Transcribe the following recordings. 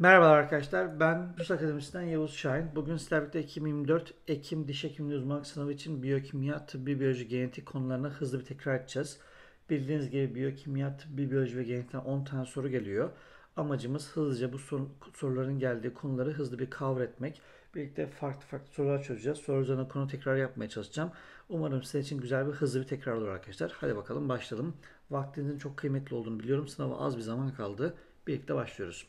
Merhabalar arkadaşlar. Ben Rus Akademisi'nden Yavuz Şahin. Bugün sizlerle 2024 Ekim Diş Hekimliği Uzmanlık Sınavı için biyokimya, tıbbi biyoloji, genetik konularına hızlı bir tekrar edeceğiz. Bildiğiniz gibi biyokimya, tıbbi biyoloji ve genetikten 10 tane soru geliyor. Amacımız hızlıca bu sor soruların geldiği konuları hızlı bir kavr etmek. Birlikte farklı farklı sorular çözeceğiz. Soru üzerine konu tekrar yapmaya çalışacağım. Umarım sizin için güzel bir hızlı bir tekrar olur arkadaşlar. Hadi bakalım başlayalım. Vaktinizin çok kıymetli olduğunu biliyorum. Sınava az bir zaman kaldı. Birlikte başlıyoruz.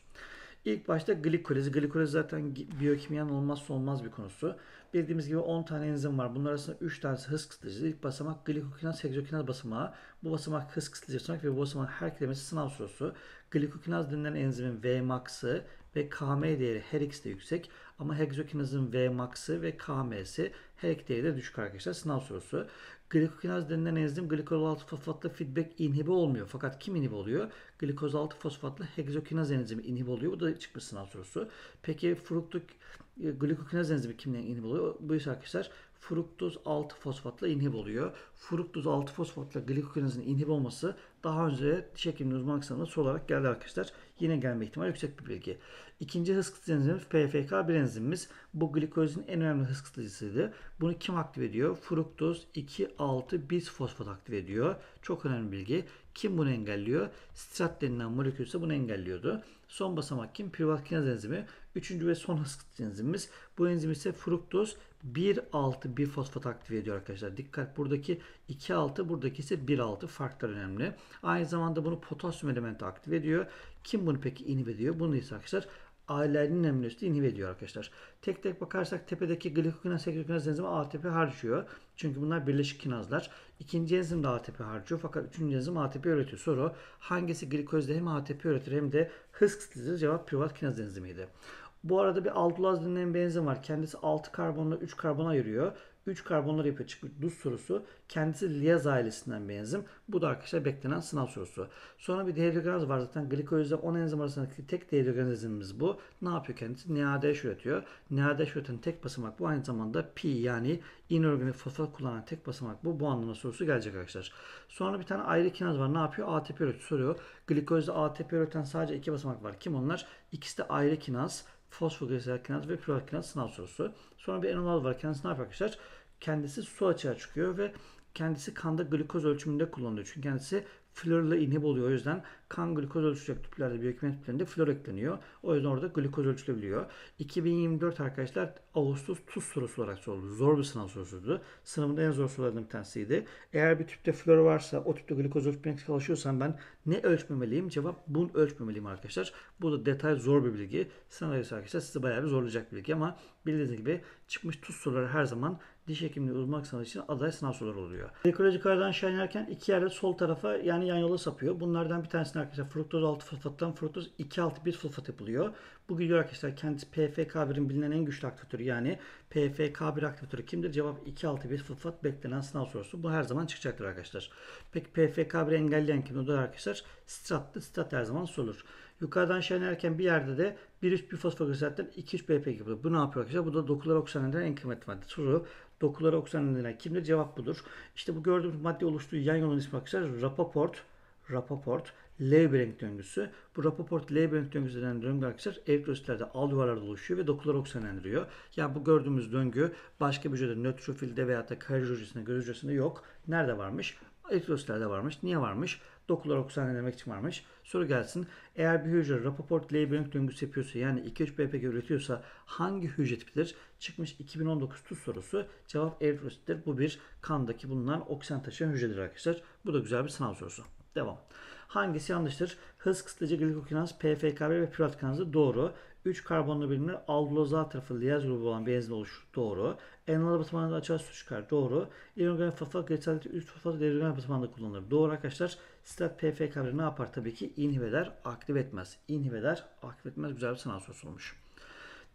İlk başta glikoliz. Glikoliz zaten biyokimyanın olmazsa olmaz bir konusu. Bildiğimiz gibi 10 tane enzim var. Bunlar arasında 3 tanesi hız kısıtlayıcı. İlk basamak glikokinaz, hexokinaz basamağı. Bu basamak hız kısıtlayıcı basamak ve bu basamağın her kelimesi sınav sorusu. Glikokinaz denilen enzimin Vmax'ı ve Km değeri her ikisi de yüksek. Ama hexokinazın Vmax'ı ve Km'si her iki değeri de düşük arkadaşlar. Sınav sorusu glikokinaz denilen enzim glikoz 6 fosfatla feedback inhibe olmuyor. Fakat kim inhibi oluyor? Glikoz 6 fosfatla hexokinaz enzimi inhibi oluyor. Bu da çıkmış sınav sorusu. Peki fruktuk e, glikokinaz enzimi kimden inhibi oluyor? Bu ise arkadaşlar fruktoz 6 fosfatla inhib oluyor. Fruktoz 6 fosfatla glikokinazın inhib olması daha önce diş hekimliği uzmanlık sınavına soru olarak geldi arkadaşlar. Yine gelme ihtimali yüksek bir bilgi. İkinci hız kısıtlayıcı enzimimiz PFK1 enzimimiz. Bu glikozin en önemli hız kısıtlayıcısıydı. Bunu kim aktive ediyor? Fruktoz 2,6 bis fosfat aktive ediyor. Çok önemli bilgi. Kim bunu engelliyor? Strat denilen molekül ise bunu engelliyordu. Son basamak kim? Privat kinaz enzimi. Üçüncü ve son hasıt enzimimiz. Bu enzim ise fruktoz 1,6 bir fosfat aktive ediyor arkadaşlar. Dikkat buradaki 2,6 buradaki ise 1,6 farklar önemli. Aynı zamanda bunu potasyum elementi aktive ediyor. Kim bunu peki inhib ediyor? Bunu ise arkadaşlar Ailelerinin aminosit inhibe ediyor arkadaşlar. Tek tek bakarsak tepedeki glikokinaz, sekrekinaz enzimi ATP harcıyor. Çünkü bunlar birleşik kinazlar. İkinci enzim de ATP harcıyor fakat üçüncü enzim ATP üretiyor. Soru hangisi glikozda hem ATP üretir hem de hız kısıtlıdır? Cevap privat kinaz enzimiydi. Bu arada bir aldolaz denilen bir enzim var. Kendisi 6 karbonla 3 karbon ayırıyor. 3 karbonlar yapıyor çıkmış duz sorusu. Kendisi Liaz ailesinden bir enzim. Bu da arkadaşlar beklenen sınav sorusu. Sonra bir dehidrogenaz var zaten. Glikolizde 10 enzim arasındaki tek dehidrogenozimiz bu. Ne yapıyor kendisi? NADH üretiyor. NADH üreten tek basamak bu. Aynı zamanda pi yani inorganik fosfat kullanan tek basamak bu. Bu anlamda sorusu gelecek arkadaşlar. Sonra bir tane ayrı kinaz var. Ne yapıyor? ATP üretiyor. Soruyor. Glikolizde ATP üreten sadece iki basamak var. Kim onlar? İkisi de ayrı kinaz fosfogliserat kinaz ve pirokinaz sınav sorusu. Sonra bir enomal var. Kendisi ne yapıyor arkadaşlar? Kendisi su açığa çıkıyor ve kendisi kanda glikoz ölçümünde kullanılıyor. Çünkü kendisi florla inhib oluyor. O yüzden kan glikoz ölçülecek tüplerde, biyokimet tüplerinde flor ekleniyor. O yüzden orada glikoz ölçülebiliyor. 2024 arkadaşlar Ağustos tuz sorusu olarak soruldu. Zor bir sınav sorusuydu. Sınavında en zor sorulardan bir tanesiydi. Eğer bir tüpte flor varsa, o tüpte glikoz ölçmeye çalışıyorsam ben ne ölçmemeliyim? Cevap bunu ölçmemeliyim arkadaşlar. Bu da detay zor bir bilgi. Sınav arkadaşlar sizi bayağı bir zorlayacak bir bilgi ama bildiğiniz gibi çıkmış tuz soruları her zaman diş hekimliği uzmanlık sınavı için aday sınav soruları oluyor. Ekolojik aradan şenlerken iki yerde sol tarafa yani yan yola sapıyor. Bunlardan bir tanesinde arkadaşlar fruktoz 6 fosfattan fruktoz 2 6 1 fosfat yapılıyor. Bu gidiyor arkadaşlar kendisi PFK1'in bilinen en güçlü aktivatörü yani PFK1 aktivatörü kimdir? Cevap 2 6 1 fosfat beklenen sınav sorusu. Bu her zaman çıkacaktır arkadaşlar. Peki PFK1 engelleyen kimdir? O da arkadaşlar stratlı strat her zaman sorulur. Yukarıdan şenlerken bir yerde de 1-3 bir fosfoglisattan 2-3 BP yapılıyor. Bu ne yapıyor arkadaşlar? Bu da dokular oksijenlerden en kıymetli madde. Soru dokulara oksijen denilen kimdir? Cevap budur. İşte bu gördüğümüz madde oluştuğu yan yolun ismi arkadaşlar Rapaport, Rapaport, Lebrenk döngüsü. Bu Rapaport Lebrenk döngüsü denen döngü arkadaşlar eritrositlerde al duvarlarda oluşuyor ve dokular oksijenlendiriyor. Yani bu gördüğümüz döngü başka bir hücrede nötrofilde veya da karaciğer hücresinde, göz hücresinde yok. Nerede varmış? Eritrositlerde varmış. Niye varmış? dokular 90 denemek için varmış. Soru gelsin. Eğer bir hücre Rapoport Leibniz döngüsü yapıyorsa yani 2-3 BPG üretiyorsa hangi hücre tipidir? Çıkmış 2019 tuz sorusu. Cevap eritrosittir. Bu bir kandaki bulunan oksijen taşıyan hücredir arkadaşlar. Bu da güzel bir sınav sorusu. Devam. Hangisi yanlıştır? Hız kısıtlayıcı glikokinaz, PFKB ve pirat kinazı doğru. 3 karbonlu birimler aldolozal tarafı liyaz grubu olan benzin oluşur. Doğru. Enol batımında açığa su çıkar. Doğru. İrogen fosfat, glisalitik üst fosfat, derogen batımında kullanılır. Doğru arkadaşlar. Stat PFK'ları ne yapar? Tabii ki inhib aktif etmez. İnhib aktif etmez. Güzel bir sanal sorusu olmuş.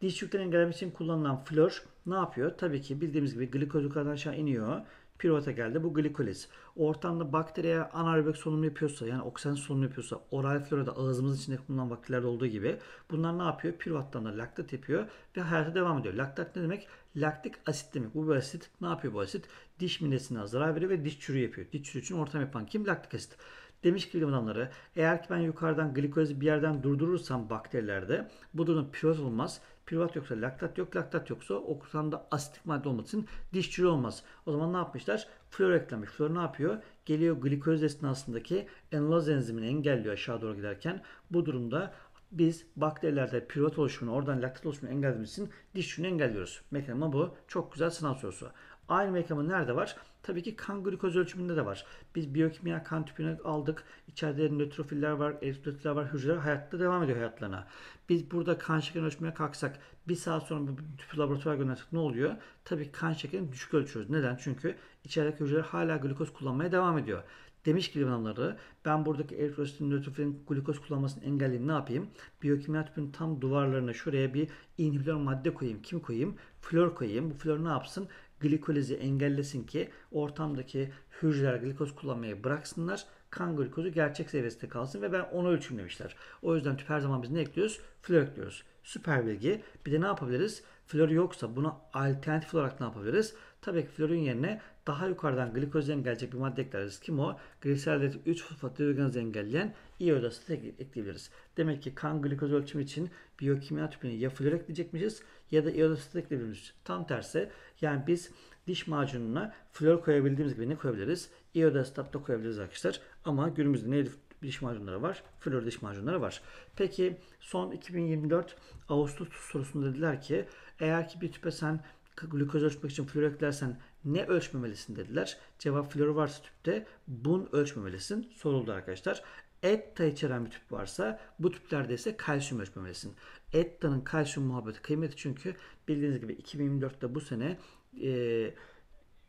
Diş çürüklerini engellemek için kullanılan flor ne yapıyor? Tabii ki bildiğimiz gibi glikoz yukarıdan aşağı iniyor. Pirota geldi. Bu glikoliz. Ortamda bakteriye anaerobik solunum yapıyorsa yani oksijen solunum yapıyorsa oral florada ağzımız içinde bulunan bakterilerde olduğu gibi bunlar ne yapıyor? Piruvattan da laktat yapıyor ve hayata devam ediyor. Laktat ne demek? Laktik asit demek. Bu bir asit. Ne yapıyor bu asit? Diş midesine zarar veriyor ve diş çürüğü yapıyor. Diş çürüğü için ortam yapan kim? Laktik asit. Demiş ki bilim adamları eğer ki ben yukarıdan glikolizi bir yerden durdurursam bakterilerde bu durum piroz olmaz. Privat yoksa laktat yok. Laktat yoksa o kursanda asitik madde olması için dişçili olmaz. O zaman ne yapmışlar? Flor eklemiş. Flor ne yapıyor? Geliyor glikoz esnasındaki enolaz enzimini engelliyor aşağı doğru giderken. Bu durumda biz bakterilerde pirvat oluşumunu, oradan laktat oluşumunu engellediğimiz için diş çürüğünü engelliyoruz. Mekanizma bu. Çok güzel sınav sorusu. Aynı mekanizma nerede var? Tabii ki kan glikoz ölçümünde de var. Biz biyokimya kan tüpünü aldık. İçeride nötrofiller var, eritrositler var, hücreler hayatta devam ediyor hayatlarına. Biz burada kan şekerini ölçmeye kalksak bir saat sonra tüpü laboratuvara göndersek ne oluyor? Tabii kan şekerini düşük ölçüyoruz. Neden? Çünkü içerideki hücreler hala glukoz kullanmaya devam ediyor. Demiş ki bilim ben buradaki eritrositin nötrofilin glukoz kullanmasını engelleyeyim ne yapayım? Biyokimya tüpünün tam duvarlarına şuraya bir inhibitör madde koyayım. Kim koyayım? Flor koyayım. Bu flor ne yapsın? Glikolizi engellesin ki ortamdaki hücreler glikoz kullanmayı bıraksınlar kan glikozu gerçek seviyesinde kalsın ve ben onu ölçümlemişler. O yüzden tüp her zaman biz ne ekliyoruz? Flor ekliyoruz. Süper bilgi. Bir de ne yapabiliriz? Flor yoksa bunu alternatif olarak ne yapabiliriz? Tabii ki florun yerine daha yukarıdan glikozden gelecek bir madde ekleriz. Kim o? Gliserdet 3 fosfat diyogenozu engelleyen iodası ekleyebiliriz. Demek ki kan glikoz ölçümü için biyokimya tüpünü ya flor ekleyecekmişiz ya da iodası da ekleyebiliriz. Tam tersi yani biz diş macununa flor koyabildiğimiz gibi ne koyabiliriz? Iodestat da koyabiliriz arkadaşlar. Ama günümüzde ne diş macunları var? Flor diş macunları var. Peki son 2024 Ağustos sorusunda dediler ki eğer ki bir tüpe sen glukoz ölçmek için flor eklersen ne ölçmemelisin dediler. Cevap flor varsa tüpte bun ölçmemelisin soruldu arkadaşlar. Etta içeren bir tüp varsa bu tüplerde ise kalsiyum ölçmemelisin. Etta'nın kalsiyum muhabbeti kıymeti çünkü bildiğiniz gibi 2024'te bu sene e,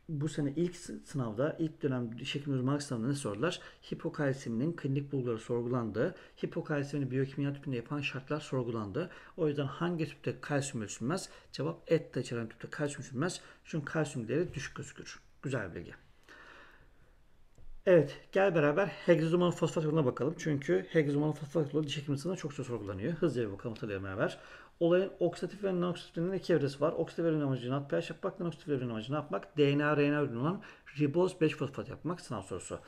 bu sene ilk sınavda, ilk dönem şekil uzmanlık sınavında ne sordular? Hipokalseminin klinik bulguları sorgulandı. Hipokalsimini biyokimya tüpünde yapan şartlar sorgulandı. O yüzden hangi tüpte kalsiyum ölçülmez? Cevap et de içeren tüpte kalsiyum ölçülmez. Çünkü kalsiyum değeri düşük gözükür. Güzel bilgi. Evet, gel beraber hegzomanın fosfat yoluna bakalım. Çünkü hegzomanın fosfat yolu diş hekimliğinde çok çok sorgulanıyor. Hızlıca bir bakalım hatırlayalım beraber. Olayın oksidatif ve non-oksidatifinin iki evresi var. Oksidatif evrenin amacı NADPH yapmak, non-oksidatif evrenin amacı ne yapmak? DNA, RNA ürünü olan riboz 5 fosfat yapmak sınav sorusu.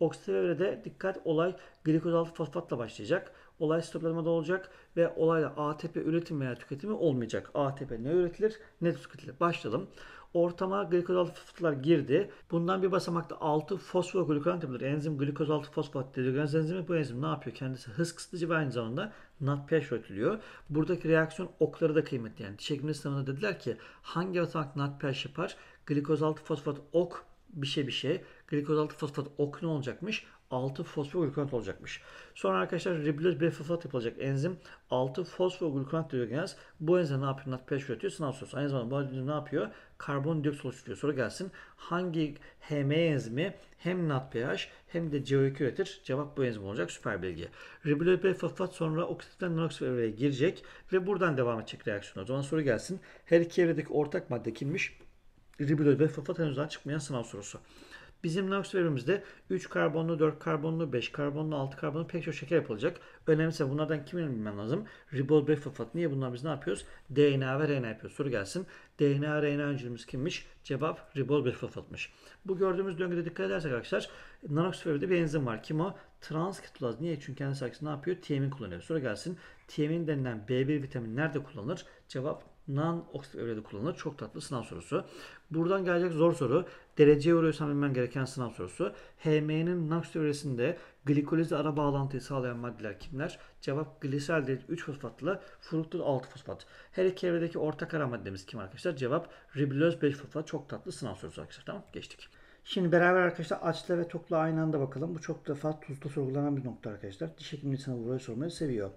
Oksidatif evrede dikkat olay glikoz 6 fosfatla başlayacak. Olay stoplamada olacak ve olayla ATP üretim veya tüketimi olmayacak. ATP ne üretilir ne tüketilir. Başlayalım. Ortama glikoz 6 fosfatlar girdi. Bundan bir basamakta 6 fosfor yapılır. Enzim glikoz 6 fosfat dediğimiz enzimi bu enzim ne yapıyor? Kendisi hız kısıtıcı ve aynı zamanda NatPH üretiliyor. Buradaki reaksiyon okları da kıymetli. Yani çekimli sınavında dediler ki hangi basamak NatPH yapar? Glikoz 6 fosfat ok bir şey bir şey. Glikoz 6 fosfat ok ne olacakmış? 6 fosfoglukanat olacakmış. Sonra arkadaşlar ribloz bir fosfat yapılacak enzim 6 fosfoglukanat diogenaz. Bu enzim ne yapıyor? NADPH üretiyor. Sınav sorusu. Aynı zamanda bu enzim ne yapıyor? Karbondioksit oluşturuyor. Soru gelsin. Hangi HM enzimi hem NADPH hem de CO2 üretir. Cevap bu enzim olacak. Süper bilgi. Ribulopil fosfat sonra oksitten nanox evreye girecek ve buradan devam edecek reaksiyon. O zaman soru gelsin. Her iki evredeki ortak madde kimmiş? Ribulopil fosfat henüz daha çıkmayan sınav sorusu. Bizim laboratuvarımızda 3 karbonlu, 4 karbonlu, 5 karbonlu, 6 karbonlu pek çok şeker yapılacak. Önemlisi bunlardan kimin bilmem lazım? Riboflavin. Niye bunlar biz ne yapıyoruz? DNA ve RNA yapıyoruz. Soru gelsin. DNA, RNA öncülümüz kimmiş? Cevap riboflavinmiş. Bu gördüğümüz döngüde dikkat edersek arkadaşlar nanoksferide bir enzim var. Kim o? Transkiptolaz niye? Çünkü kendisi aksine ne yapıyor? Tiamin kullanıyor. Sonra gelsin tiamin denilen B1 vitamini nerede kullanılır? Cevap non oksidatif evrede kullanılır. Çok tatlı sınav sorusu. Buradan gelecek zor soru. Dereceye uğruyorsan bilmen gereken sınav sorusu. HME'nin NAX teorisinde glikolizle ara bağlantıyı sağlayan maddeler kimler? Cevap gliserol 3 fosfatlı, fruktoz 6 fosfat. Her iki evredeki ortak ara maddemiz kim arkadaşlar? Cevap ribulöz 5 fosfat. Çok tatlı sınav sorusu arkadaşlar. Tamam geçtik. Şimdi beraber arkadaşlar açla ve tokla aynı anda bakalım. Bu çok defa tuzda sorgulanan bir nokta arkadaşlar. Diş hekimi sana buraya sormayı seviyor.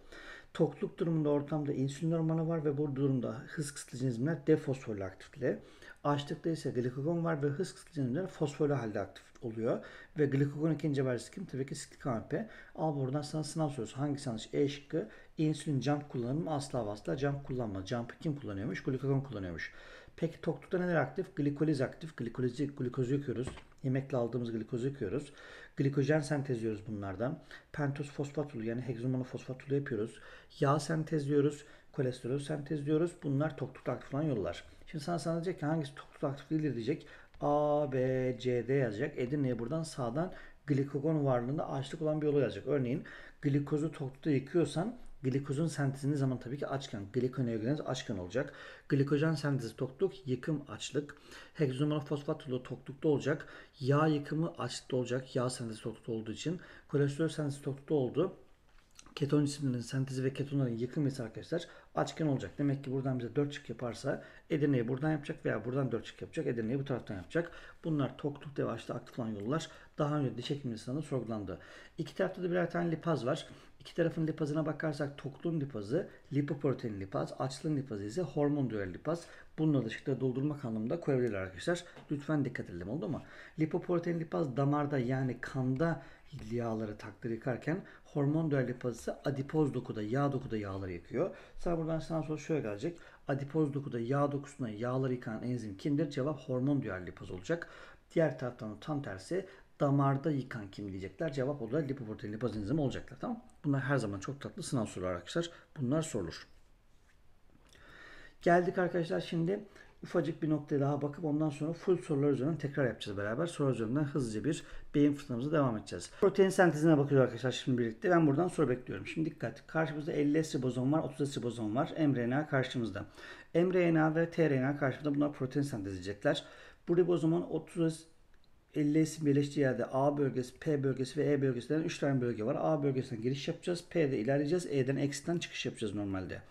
Tokluk durumunda ortamda insülin hormonu var ve bu durumda hız kısıtlıcı enzimler defosforlu aktifle. Açlıkta ise glikagon var ve hız kısıtlıcı enzimler fosforlu halde aktif oluyor. Ve glikagon ikinci varisi kim? Tabii ki siklik AMP. Al buradan sana sınav sorusu. hangi yanlış? E şıkkı. İnsülin jump kullanımı asla asla jump kullanma. Jump'ı kim kullanıyormuş? Glikagon kullanıyormuş. Peki toktukta neler aktif? Glikoliz aktif. Glikolizi, glikozu yakıyoruz. Yemekle aldığımız glikozu yakıyoruz. Glikojen sentezliyoruz bunlardan. Pentoz fosfatulu yani hexamonofosfatulu fosfatulu yapıyoruz. Yağ sentezliyoruz. Kolesterol sentezliyoruz. Bunlar toktukta aktif olan yollar. Şimdi sana sana diyecek ki hangisi toklukta aktif değildir diyecek. A, B, C, D yazacak. Edirne'ye buradan sağdan glikogon varlığında açlık olan bir yolu yazacak. Örneğin glikozu toktukta yıkıyorsan Glikozun sentezini zaman tabii ki açken. Glikoneogenez açken olacak. Glikojen sentezi tokluk, yıkım açlık. Hexazomal fosfat yolu toklukta olacak. Yağ yıkımı açlıkta olacak. Yağ sentezi toklukta olduğu için. Kolesterol sentezi toklukta oldu. Keton cisimlerin sentezi ve ketonların yıkımı ise arkadaşlar açken olacak. Demek ki buradan bize 4 çık yaparsa Edirne'yi buradan yapacak veya buradan 4 çık yapacak. Edirne'yi bu taraftan yapacak. Bunlar tokluk devasa aktif olan yollar. Daha önce diş hekimliği sınavında sorgulandı. İki tarafta da birer tane lipaz var. İki tarafın lipazına bakarsak tokluğun lipazı lipoprotein lipaz, açlığın lipazı ise hormon duel lipaz. Bununla da şekilde doldurmak anlamında koyabilirler arkadaşlar. Lütfen dikkat edelim oldu mu? Lipoprotein lipaz damarda yani kanda yağları takdir yıkarken hormon duel lipaz ise adipoz dokuda yağ dokuda yağları yakıyor. Sana buradan sana sonra şöyle gelecek. Adipoz dokuda yağ dokusuna yağları yıkan enzim kimdir? Cevap hormon duel lipaz olacak. Diğer taraftan tam tersi damarda yıkan kim diyecekler. Cevap o da lipoprotein lipaz olacaklar? Tamam Bunlar her zaman çok tatlı sınav soruları arkadaşlar. Bunlar sorulur. Geldik arkadaşlar şimdi ufacık bir noktaya daha bakıp ondan sonra full sorular üzerinden tekrar yapacağız beraber. Soru üzerinden hızlıca bir beyin fırtınamıza devam edeceğiz. Protein sentezine bakıyoruz arkadaşlar şimdi birlikte. Ben buradan soru bekliyorum. Şimdi dikkat. Karşımızda 50S ribozom var, 30S ribozom var. mRNA karşımızda. mRNA ve tRNA karşımızda bunlar protein sentezleyecekler. Bu ribozomun 30 50S'in birleştiği yerde A bölgesi, P bölgesi ve E bölgesinden 3 tane bölge var. A bölgesinden giriş yapacağız. P'de ilerleyeceğiz. E'den eksiden çıkış yapacağız normalde.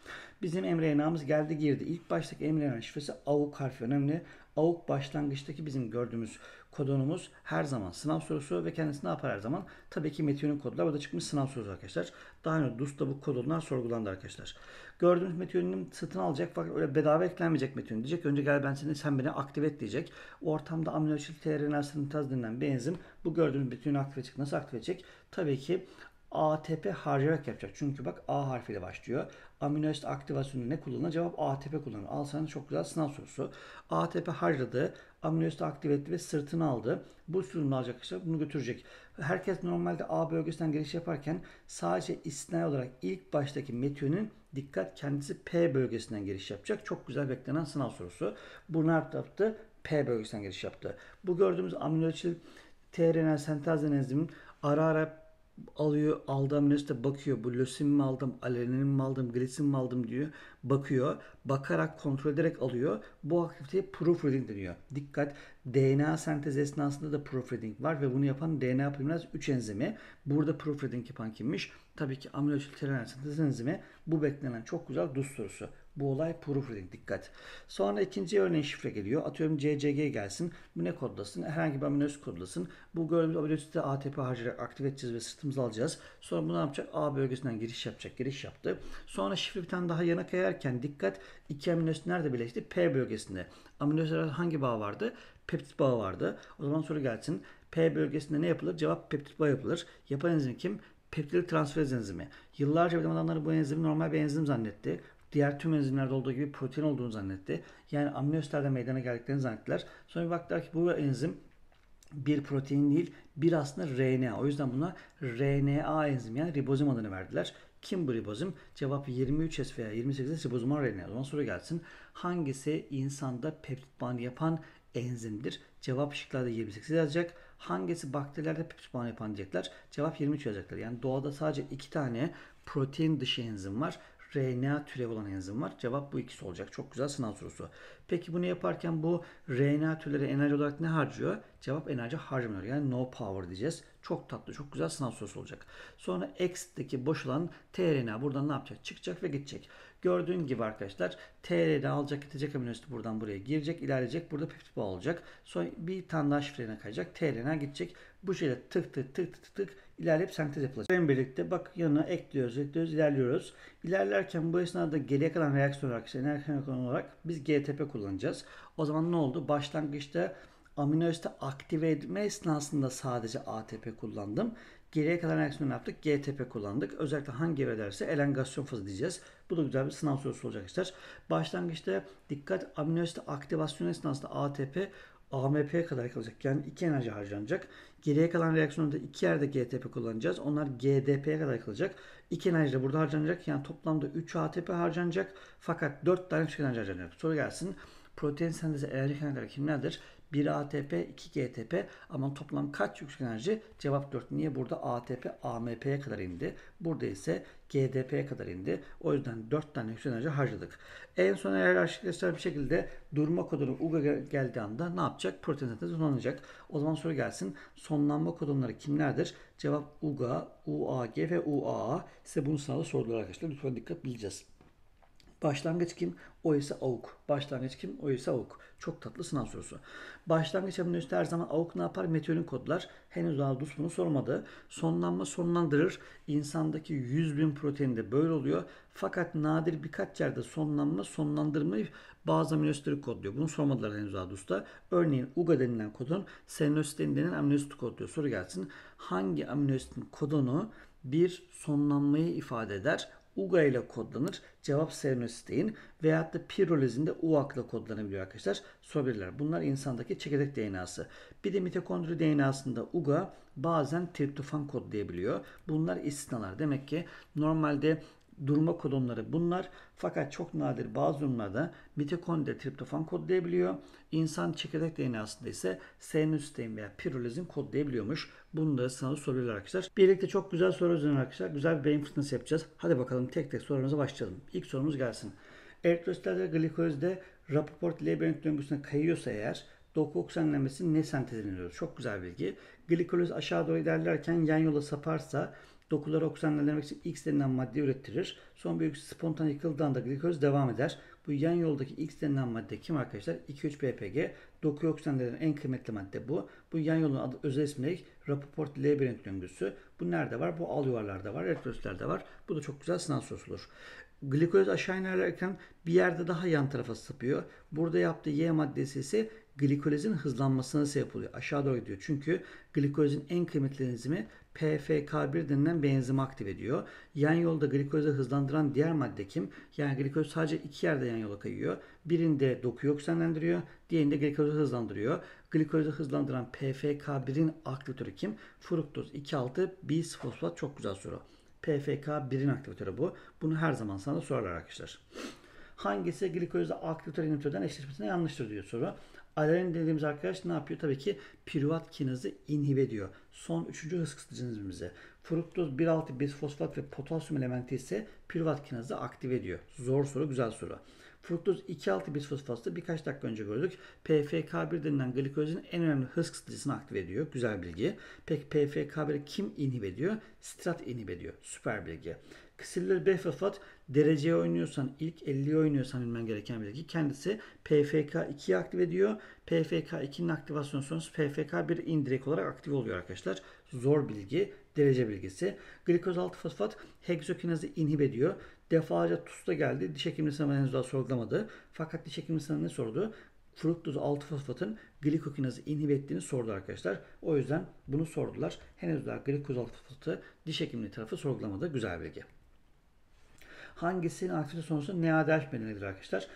Bizim mRNA'mız geldi girdi. İlk baştaki mRNA şifresi AUK harfi önemli. AUK başlangıçtaki bizim gördüğümüz kodonumuz her zaman sınav sorusu ve kendisi ne yapar her zaman? Tabii ki Meteor'un kodları burada çıkmış sınav sorusu arkadaşlar. Daha önce DUS'ta bu kodonlar sorgulandı arkadaşlar. Gördüğünüz Meteor'un satın alacak fakat öyle bedava eklenmeyecek Meteor'un diyecek. Önce gel ben seni sen beni aktive et diyecek. O ortamda aminoasil TRNA sintez denilen benzin bu gördüğünüz Meteor'un aktive edecek. Nasıl aktive edecek? Tabii ki ATP harcayarak yapacak. Çünkü bak A harfiyle başlıyor. Amino asit aktivasyonu ne kullanır? Cevap ATP kullanır. Al sana çok güzel sınav sorusu. ATP harcadığı aminosit aktive etti ve sırtını aldı. Bu sürümünü alacak arkadaşlar bunu götürecek. Herkes normalde A bölgesinden giriş yaparken sadece istinay olarak ilk baştaki metiyonun dikkat kendisi P bölgesinden giriş yapacak. Çok güzel beklenen sınav sorusu. Bu her yaptı? P bölgesinden giriş yaptı. Bu gördüğümüz aminosil tRNA sentez enzimin ara ara alıyor aldı aminoasite bakıyor. Bu lösin mi aldım, alenin mi aldım, glisin mi aldım diyor. Bakıyor. Bakarak kontrol ederek alıyor. Bu aktiviteye proofreading deniyor. Dikkat DNA sentez esnasında da proofreading var ve bunu yapan DNA polimeraz 3 enzimi. Burada proofreading yapan kimmiş? Tabii ki aminoasit telomerase sentez enzimi. Bu beklenen çok güzel DUS sorusu. Bu olay proofreading dikkat. Sonra ikinci örneğin şifre geliyor. Atıyorum CCG gelsin. Bu ne kodlasın? Herhangi bir amino kodlasın. Bu gördüğümüz amino ATP harcayarak aktive edeceğiz ve sırtımıza alacağız. Sonra bunu ne yapacak? A bölgesinden giriş yapacak. Giriş yaptı. Sonra şifre bir tane daha yana kayarken dikkat. İki amino nerede birleşti? P bölgesinde. Amino hangi bağ vardı? Peptit bağı vardı. O zaman soru gelsin. P bölgesinde ne yapılır? Cevap peptit bağı yapılır. Yapan enzim kim? peptil transfer enzimi. Yıllarca bilim adamları bu enzimi normal bir enzim zannetti diğer tüm enzimlerde olduğu gibi protein olduğunu zannetti. Yani amniyositlerden meydana geldiklerini zannettiler. Sonra baktılar ki bu enzim bir protein değil bir aslında RNA. O yüzden buna RNA enzimi yani ribozim adını verdiler. Kim bu ribozim? Cevap 23S veya 28S ribozomal RNA. O zaman soru gelsin. Hangisi insanda peptit bağını yapan enzimdir? Cevap şıklarda 28 yazacak. Hangisi bakterilerde peptit bağını yapan diyecekler? Cevap 23 yazacaklar. Yani doğada sadece iki tane protein dışı enzim var. RNA türevi olan enzim var. Cevap bu ikisi olacak. Çok güzel sınav sorusu. Peki bunu yaparken bu RNA türleri enerji olarak ne harcıyor? Cevap enerji harcamıyor. Yani no power diyeceğiz. Çok tatlı, çok güzel sınav sorusu olacak. Sonra X'deki boşalan tRNA buradan ne yapacak? Çıkacak ve gidecek. Gördüğün gibi arkadaşlar Trna alacak gidecek amino buradan buraya girecek ilerleyecek burada peptit bağ olacak. Sonra bir tane daha şifrene kayacak. TRNA gidecek. Bu şekilde tık tık tık tık tık ilerleyip sentez yapılacak. Bununla birlikte bak yanına ekliyoruz, ekliyoruz, ilerliyoruz. İlerlerken bu esnada geriye kalan reaksiyon olarak, enerji olarak biz GTP kullanacağız. O zaman ne oldu? Başlangıçta amino aktive etme esnasında sadece ATP kullandım. Geriye kalan reaksiyon yaptık? GTP kullandık. Özellikle hangi ederse elengasyon fazı diyeceğiz. Bu da güzel bir sınav sorusu olacak arkadaşlar. Başlangıçta dikkat amino aktivasyon esnasında ATP AMP'ye kadar kalacak. Yani iki enerji harcanacak. Geriye kalan reaksiyonda iki yerde GTP kullanacağız. Onlar GDP'ye kadar kalacak. İki enerji de burada harcanacak. Yani toplamda 3 ATP harcanacak. Fakat 4 tane çıkan enerji harcanacak. Soru gelsin. Protein sentezi enerji kaynakları kimlerdir? 1 ATP, 2 GTP ama toplam kaç yüksek enerji? Cevap 4. Niye burada ATP AMP'ye kadar indi? Burada ise GDP'ye kadar indi. O yüzden 4 tane yüksek enerji harcadık. En son eğer hiyerarşikleştiren bir şekilde durma kodonu UGA geldiği anda ne yapacak? Protein sentezi sonlanacak. O zaman soru gelsin. Sonlanma kodonları kimlerdir? Cevap UGA, UAG ve UAA. Size bunu sınavda sordular arkadaşlar. Lütfen dikkat bileceğiz. Başlangıç kim? O ise avuk. Başlangıç kim? O ise avuk. Çok tatlı sınav sorusu. Başlangıç hamlesi her zaman avuk ne yapar? Meteor'un kodlar. Henüz Aldus bunu sormadı. Sonlanma sonlandırır. İnsandaki 100 bin proteinde böyle oluyor. Fakat nadir birkaç yerde sonlanma sonlandırmayı bazı aminoasitleri kodluyor. Bunu sormadılar henüz Aldus'ta. Örneğin UGA denilen kodun, senositen denilen aminoasit kodluyor. Soru gelsin. Hangi aminoasitin kodunu bir sonlanmayı ifade eder? UGA ile kodlanır. Cevap serenositin veyahut da pirolizinde UAK ile kodlanabiliyor arkadaşlar. Sobirler. Bunlar insandaki çekirdek DNA'sı. Bir de mitokondri DNA'sında UGA bazen triptofan kodlayabiliyor. Bunlar istinalar. Demek ki normalde durma kodonları bunlar. Fakat çok nadir bazı durumlarda mitokondri triptofan kodlayabiliyor. İnsan çekirdek DNA'sında ise sinüstein veya pirolizin kodlayabiliyormuş. Bunu da sana soruyorlar arkadaşlar. Birlikte çok güzel soru üzerine arkadaşlar. Güzel bir beyin fırtınası yapacağız. Hadi bakalım tek tek sorularımıza başlayalım. İlk sorumuz gelsin. Eritrositler glikozde rapoport labirent döngüsüne kayıyorsa eğer doku oksijenlenmesi ne sentezleniyor? Çok güzel bilgi. Glikoloz aşağı doğru ilerlerken yan yola saparsa Dokulara oksijenle için X denilen madde ürettirir. Son büyük spontan yıkıldan glikoz devam eder. Bu yan yoldaki X denilen madde kim arkadaşlar? 2-3 BPG. oksijen denilen en kıymetli madde bu. Bu yan yolun adı özel ismi Rapoport labirent döngüsü. Bu nerede var? Bu al yuvarlarda var, elektrolitlerde var. Bu da çok güzel sınav sorusudur. Glikoz aşağı inerken bir yerde daha yan tarafa sapıyor. Burada yaptığı Y maddesi ise glikolizin hızlanmasına sebep oluyor. Aşağı doğru gidiyor. Çünkü glikolizin en kıymetli enzimi PFK1 denilen bir enzimi aktif ediyor. Yan yolda glikozu hızlandıran diğer madde kim? Yani glikoz sadece iki yerde yan yola kayıyor. Birinde dokuyu oksijenlendiriyor, diğerinde glikozu hızlandırıyor. Glikozu hızlandıran PFK1'in aktivatörü kim? Fruktoz 2,6 bis fosfat çok güzel soru. PFK1'in aktivatörü bu. Bunu her zaman sana sorarlar arkadaşlar. Hangisi glikozda aktivatör inhibitörden eşleşmesine yanlıştır diyor soru. Alenin dediğimiz arkadaş ne yapıyor? Tabii ki piruvat kinazı inhibe ediyor. Son üçüncü hız kısıtıcımız Fruktoz 1,6 bisfosfat ve potasyum elementi ise piruvat kinazı aktive ediyor. Zor soru, güzel soru. Fruktoz 2,6 bisfosfatı birkaç dakika önce gördük. PFK1 denilen glikozin en önemli hız kısıtıcısını aktive ediyor. Güzel bilgi. Peki PFK1 kim inhibe ediyor? Strat inhibe ediyor. Süper bilgi. Kısırları B dereceye oynuyorsan ilk 50'ye oynuyorsan bilmen gereken bir bilgi. Kendisi PFK 2'yi aktive ediyor. PFK 2'nin aktivasyonu sonrası PFK 1 indirek olarak aktive oluyor arkadaşlar. Zor bilgi, derece bilgisi. Glikoz 6 fosfat hexokinazı inhib ediyor. Defalarca TUS'ta geldi. Diş hekimliği sınavı henüz daha sorgulamadı. Fakat diş hekimliği sınavı ne sordu? fruktoz 6 fosfatın glikokinazı inhib ettiğini sordu arkadaşlar. O yüzden bunu sordular. Henüz daha glikoz 6 fosfatı diş hekimliği tarafı sorgulamadı. Güzel bilgi. Hangisinin aktivite sonucu NADH belirlenir arkadaşlar.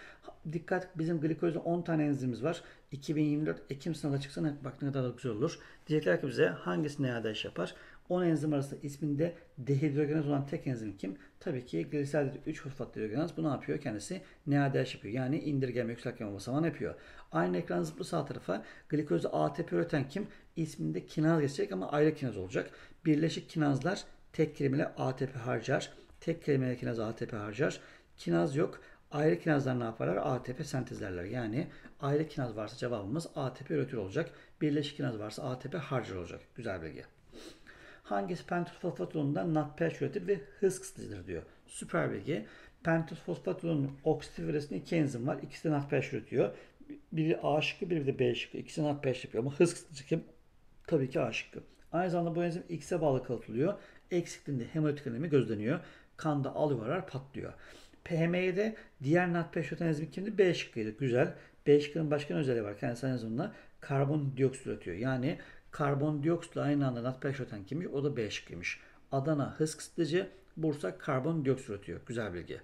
Dikkat bizim glikozda 10 tane enzimimiz var. 2024 Ekim sınavına çıksın bak ne kadar güzel olur. Diyecekler ki bize hangisi NADH yapar? 10 enzim arasında isminde dehidrogenaz olan tek enzim kim? Tabii ki gliserdir 3 fosfat dehidrogenaz. Bu ne yapıyor? Kendisi NADH yapıyor. Yani indirgeme, yükseltgeme basaman yapıyor. Aynı ekranınız bu sağ tarafa glikozda ATP üreten kim? İsminde kinaz geçecek ama ayrı kinaz olacak. Birleşik kinazlar tek kelimeyle ATP harcar. Tek kelimeli kinaz ATP harcar. Kinaz yok. Ayrı kinazlar ne yaparlar? ATP sentezlerler. Yani ayrı kinaz varsa cevabımız ATP üretir olacak. Birleşik kinaz varsa ATP harcar olacak. Güzel bilgi. Hangisi pentosfosfat yolundan NADPH üretir ve hız kısıtıcıdır diyor. Süper bilgi. Pentosfosfat yolunun oksitif üresinde iki enzim var. İkisi de NADPH üretiyor. Biri A şıkkı, biri de B şıkkı. İkisi NADPH yapıyor ama hız kısıtıcı kim? Tabii ki A şıkkı. Aynı zamanda bu enzim X'e bağlı kalıtılıyor. Eksikliğinde hemolitik anemi gözleniyor. Kanda alıyorlar patlıyor. PM'de diğer NAD5 kimdi? B şıkkıydı. Güzel. B şıkkının başka bir özelliği var. Kendisi aynı zamanda karbondioksit üretiyor. Yani karbondioksitle aynı anda NAD5 kimmiş? O da B şıkkıymış. Adana hız kısıtıcı, Bursa karbondioksit üretiyor. Güzel bilgi.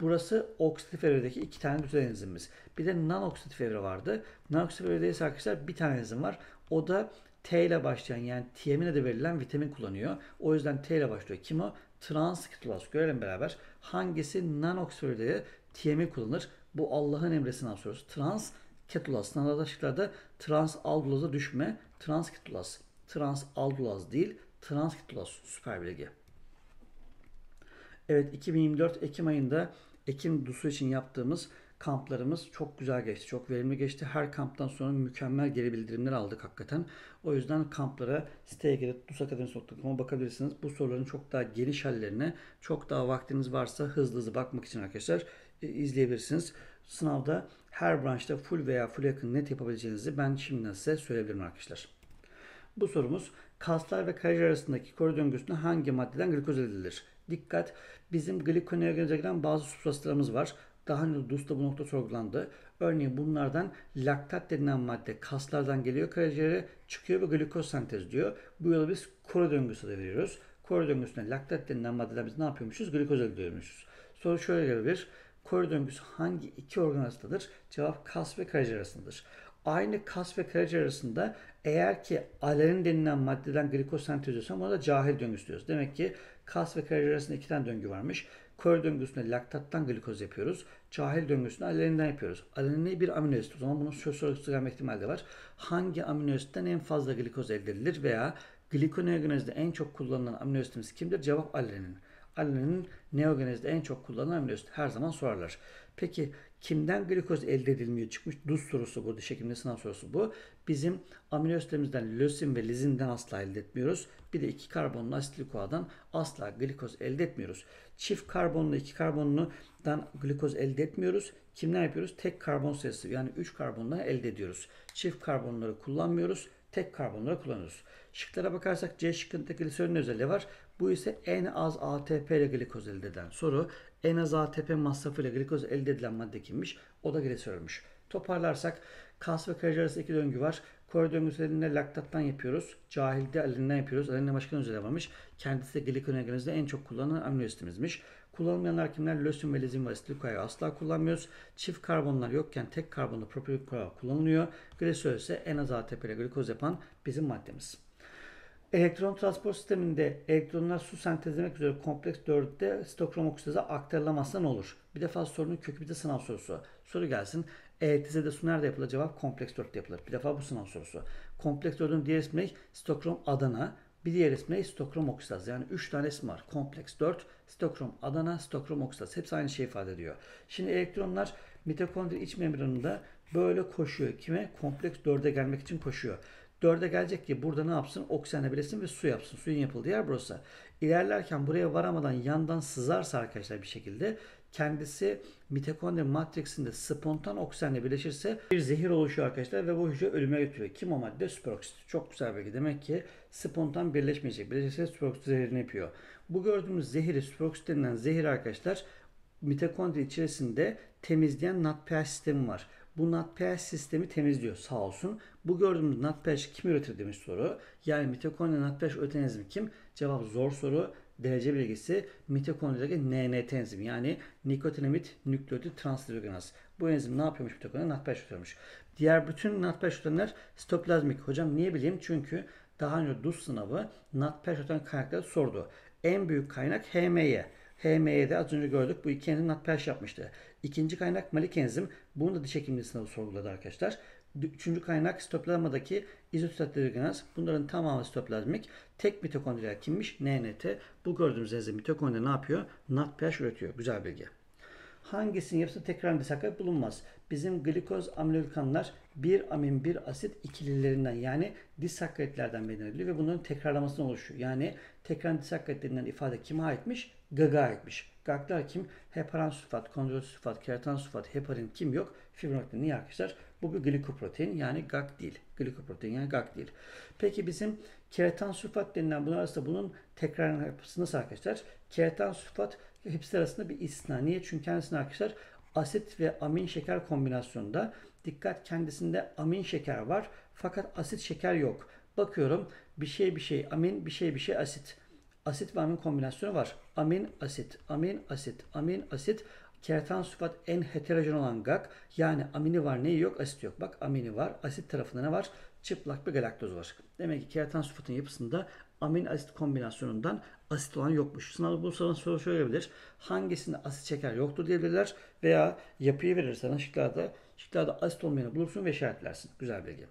Burası oksitif evredeki iki tane düzel enzimimiz. Bir de nanoksitif evre vardı. Nanoksitif evrede ise arkadaşlar bir tane enzim var. O da T ile başlayan yani tiamine de verilen vitamin kullanıyor. O yüzden T ile başlıyor. Kim o? transkritos görelim beraber. Hangisi nanoksürde TM'i kullanır? Bu Allah'ın emri sınav sorusu. Trans ketulaz. Sınavda şıklarda trans aldulaza düşme. Trans ketulaz. Trans aldulaz değil. Trans ketulaz. Süper bilgi. Evet 2024 Ekim ayında Ekim DUS'u için yaptığımız kamplarımız çok güzel geçti. Çok verimli geçti. Her kamptan sonra mükemmel geri bildirimler aldık hakikaten. O yüzden kamplara siteye girip dusakademisi.com'a bakabilirsiniz. Bu soruların çok daha geniş hallerine çok daha vaktiniz varsa hızlı hızlı bakmak için arkadaşlar e, izleyebilirsiniz. Sınavda her branşta full veya full yakın net yapabileceğinizi ben şimdiden size söyleyebilirim arkadaşlar. Bu sorumuz kaslar ve karaciğer arasındaki koru döngüsünde hangi maddeden glikoz edilir? Dikkat! Bizim glikoneogeneze giren bazı substratlarımız var. Daha önce DUS'ta bu nokta sorgulandı. Örneğin bunlardan laktat denilen madde kaslardan geliyor karaciğere çıkıyor ve glukoz sentez diyor. Bu yola biz kora döngüsü de veriyoruz. Kora döngüsünde laktat denilen maddeden biz ne yapıyormuşuz? Glukoz elde ediyormuşuz. Soru şöyle gelebilir. Kora döngüsü hangi iki organ arasındadır? Cevap kas ve karaciğer arasındadır. Aynı kas ve karaciğer arasında eğer ki alenin denilen maddeden glikoz sentez ediyorsam ona da cahil döngüsü diyoruz. Demek ki kas ve karaciğer arasında iki tane döngü varmış. Kör döngüsünde laktattan glikoz yapıyoruz. Cahil döngüsünde aleninden yapıyoruz. Aleni bir amino asit. O zaman bunun söz sorusu gelme ihtimali de var. Hangi amino asitten en fazla glikoz elde edilir veya glikoneogenezde en çok kullanılan amino asitimiz kimdir? Cevap alenin. Alenin neogenezde en çok kullanılan amino asit. Her zaman sorarlar. Peki kimden glikoz elde edilmiyor çıkmış? Duz sorusu bu. Diş hekimliği sınav sorusu bu bizim amino asitlerimizden lösin ve lizinden asla elde etmiyoruz. Bir de iki karbonlu asitli koadan asla glikoz elde etmiyoruz. Çift karbonlu iki karbonludan glikoz elde etmiyoruz. Kimler yapıyoruz? Tek karbon sayısı yani 3 karbondan elde ediyoruz. Çift karbonları kullanmıyoruz. Tek karbonları kullanıyoruz. Şıklara bakarsak C şıkkında gliserin özelliği var. Bu ise en az ATP ile glikoz elde eden soru. En az ATP masrafı ile glikoz elde edilen madde kimmiş? O da gliserolmüş. Toparlarsak Kas ve karaciğer arasında iki döngü var. Kore döngüsü laktattan yapıyoruz. Cahilde elinden yapıyoruz. Adenine başka özel varmış. Kendisi de glikonegenizde en çok kullanılan amino asitimizmiş. Kullanılmayanlar kimler? Lösün, melezin ve silikayı asla kullanmıyoruz. Çift karbonlar yokken tek karbonlu propilkol kullanılıyor. Glisol ise en az ATP ile glikoz yapan bizim maddemiz. Elektron transport sisteminde elektronlar su sentezlemek üzere kompleks 4'te stokrom oksidaza aktarılamazsa ne olur? Bir defa sorunun kökü bir de sınav sorusu. Soru gelsin. ETS'de da yapılır cevap kompleks 4'te yapılır. Bir defa bu sınav sorusu. Kompleks 4'ün diğer ismi Stokrom Adana. Bir diğer ismi Stokrom Oksitaz. Yani 3 tane isim var. Kompleks 4, Stokrom Adana, Stokrom Oksitaz. Hepsi aynı şeyi ifade ediyor. Şimdi elektronlar mitokondri iç membranında böyle koşuyor. Kime? Kompleks 4'e gelmek için koşuyor. 4'e gelecek ki burada ne yapsın? Oksijenle bilesin ve su yapsın. Suyun yapıldığı yer burası. İlerlerken buraya varamadan yandan sızarsa arkadaşlar bir şekilde kendisi mitokondri matrisinde spontan oksijenle birleşirse bir zehir oluşuyor arkadaşlar ve bu hücre ölüme götürüyor. Kim o madde? Superoksit. Çok güzel bilgi. Demek ki spontan birleşmeyecek. Birleşirse superoksit zehirini yapıyor. Bu gördüğümüz zehiri, superoksit denilen zehir arkadaşlar mitokondri içerisinde temizleyen NADPH sistemi var. Bu NADPH sistemi temizliyor sağ olsun. Bu gördüğümüz NADPH kim üretir demiş soru. Yani mitokondri NADPH ötenizmi kim? Cevap zor soru derece bilgisi mitokondrideki NNT enzimi yani nikotinamit nükleotit translidokinaz. Bu enzim ne yapıyormuş mitokondride? NAT5 tutuyormuş. Diğer bütün NAT5 tutanlar sitoplazmik. Hocam niye bileyim? Çünkü daha önce DUS sınavı NAT5 tutan kaynakları sordu. En büyük kaynak HME HME'de az önce gördük bu iki enzim NATPH yapmıştı. İkinci kaynak malik enzim. Bunu da diş hekimliği sınavı sorguladı arkadaşlar. Üçüncü kaynak sitoplazmadaki izostatlerigaz. Bunların tamamı sitoplazmik. Tek mitokondriyal kimmiş? NNT. Bu gördüğümüz enzim mitokondri ne yapıyor? NADPH üretiyor. Güzel bilgi. Hangisinin yapısı tekrar bir sakat bulunmaz? Bizim glikoz amilolikanlar bir amin bir asit ikililerinden yani disakkaritlerden belirleniyor ve bunların tekrarlamasından oluşuyor. Yani tekrar disakkaritlerinden ifade kime aitmiş? GAG'a aitmiş. GAG'lar kim? Heparan sulfat, kondrol sulfat, keratan sulfat, heparin kim yok? Fibronektin. Niye arkadaşlar? Bu bir glikoprotein yani GAG değil. Glikoprotein yani GAG değil. Peki bizim keretan sülfat denilen bunlar arasında bunun tekrar yapısı nasıl arkadaşlar? Keretan sülfat hepsi arasında bir istisna. Niye? Çünkü kendisini arkadaşlar asit ve amin şeker kombinasyonunda dikkat kendisinde amin şeker var fakat asit şeker yok. Bakıyorum bir şey bir şey amin bir şey bir şey asit. Asit ve amin kombinasyonu var. Amin asit, amin asit, amin asit. Keratan sufat en heterojen olan GAG yani amini var neyi yok asit yok. Bak amini var asit tarafında ne var? Çıplak bir galaktoz var. Demek ki keratan sufatın yapısında amin asit kombinasyonundan asit olan yokmuş. Sınavda bu sana soru söyleyebilir. Hangisinde asit çeker yoktur diyebilirler veya yapıyı verir sana şıklarda. Şıklarda asit olmayanı bulursun ve işaretlersin. Güzel bilgi.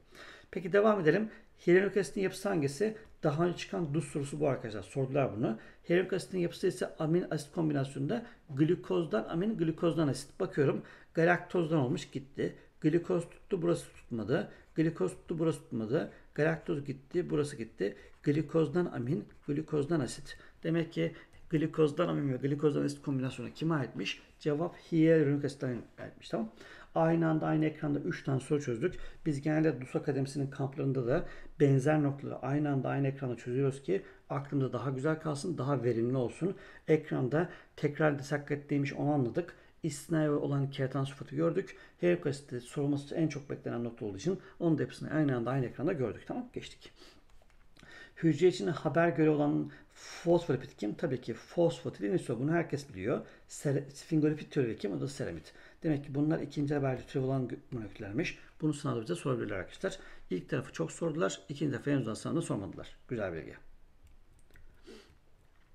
Peki devam edelim. Hyaluronik asitin yapısı hangisi? Daha önce çıkan DUS sorusu bu arkadaşlar. Sordular bunu. Heroik asitin yapısı ise amin asit kombinasyonunda glukozdan amin glukozdan asit. Bakıyorum galaktozdan olmuş gitti. Glikoz tuttu burası tutmadı. Glikoz tuttu burası tutmadı. Galaktoz gitti burası gitti. Glikozdan amin glukozdan asit. Demek ki glikozdan amin ve glikozdan asit kombinasyonu kime aitmiş? Cevap hyaluronik asitten aitmiş. Tamam Aynı anda aynı ekranda 3 tane soru çözdük. Biz genelde DUS Akademisi'nin kamplarında da benzer noktaları aynı anda aynı ekranda çözüyoruz ki aklımda daha güzel kalsın, daha verimli olsun. Ekranda tekrar desakkat değilmiş onu anladık. İstinaya olan keratan sıfatı gördük. Herkeste sorulması en çok beklenen nokta olduğu için onun da hepsini aynı anda aynı ekranda gördük. Tamam geçtik hücre içinde haber göre olan fosfolipid kim? Tabii ki fosfotidiniso. Bunu herkes biliyor. Ser sfingolipid türevi kim? O da seramit. Demek ki bunlar ikinci haberci türevi olan moleküllermiş. Bunu sınavda bize sorabilirler arkadaşlar. İlk tarafı çok sordular. İkinci tarafı henüz sınavda sormadılar. Güzel bilgi.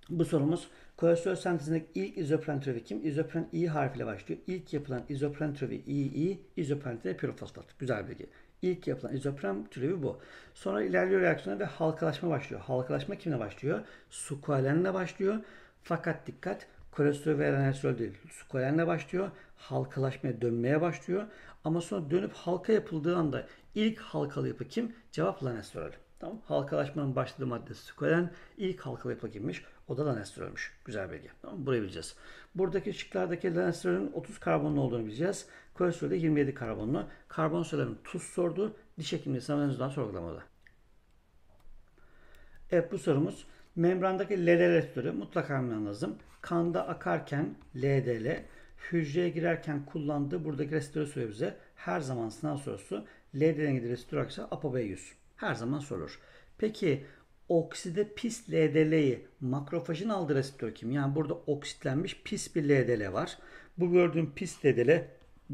Bu sorumuz kolesterol sentezindeki ilk izopren türevi kim? İzopren I harfiyle başlıyor. İlk yapılan izopren türevi II, izopren de pirofosfat. Güzel bilgi. İlk yapılan izopren türevi bu. Sonra ilerliyor reaksiyona ve halkalaşma başlıyor. Halkalaşma kimle başlıyor? Sukualenle başlıyor. Fakat dikkat kolesterol ve renesol değil. Sukualenle başlıyor. Halkalaşmaya dönmeye başlıyor. Ama sonra dönüp halka yapıldığı anda ilk halkalı yapı kim? Cevap lanesterol. Tamam. Halkalaşmanın başladığı madde sukualen. ilk halkalı yapı kimmiş? O da Lanesterol'müş. Güzel bilgi. Tamam Burayı bileceğiz. Buradaki şıklardaki Lanesterol'ün 30 karbonlu olduğunu bileceğiz. Kolesterol'de 27 karbonlu. Karbon söylemin tuz sordu. Diş hekimliği sınavı önceden sorgulamadı. Evet bu sorumuz. Membrandaki LDL türü mutlaka bilmen lazım. Kanda akarken LDL, hücreye girerken kullandığı buradaki resitörü soruyor bize. Her zaman sınav sorusu LDL'nin resitörü arkadaşlar ApoB100. Her zaman sorulur. Peki okside pis LDL'yi makrofajın aldı reseptör kim? Yani burada oksitlenmiş pis bir LDL var. Bu gördüğün pis LDL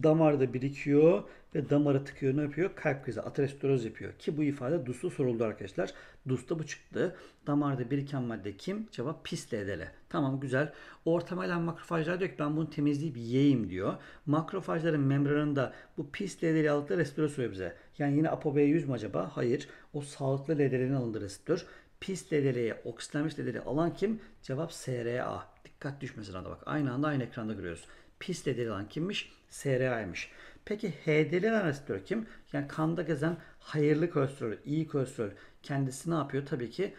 damarda birikiyor ve damara tıkıyor ne yapıyor? Kalp krizi, ateroskleroz yapıyor. Ki bu ifade DUS'ta soruldu arkadaşlar. DUS'ta bu çıktı. Damarda biriken madde kim? Cevap pis LDL. Tamam güzel. Ortamelen makrofajlar diyor ki ben bunu temizleyip yiyeyim diyor. Makrofajların membranında bu pis LDL'i aldıkları reseptör söylüyor bize. Yani yine ApoB100 mü acaba? Hayır. O sağlıklı LDL'nin alındığı reseptör pis dedeleri, oksitlenmiş dedeleri alan kim? Cevap SRA. Dikkat düşmesin ada bak. Aynı anda aynı ekranda görüyoruz. Pis dedeli alan kimmiş? SRA'ymış. Peki HDL reseptör kim? Yani kanda gezen hayırlı kolesterol, iyi kolesterol. Kendisi ne yapıyor? Tabii ki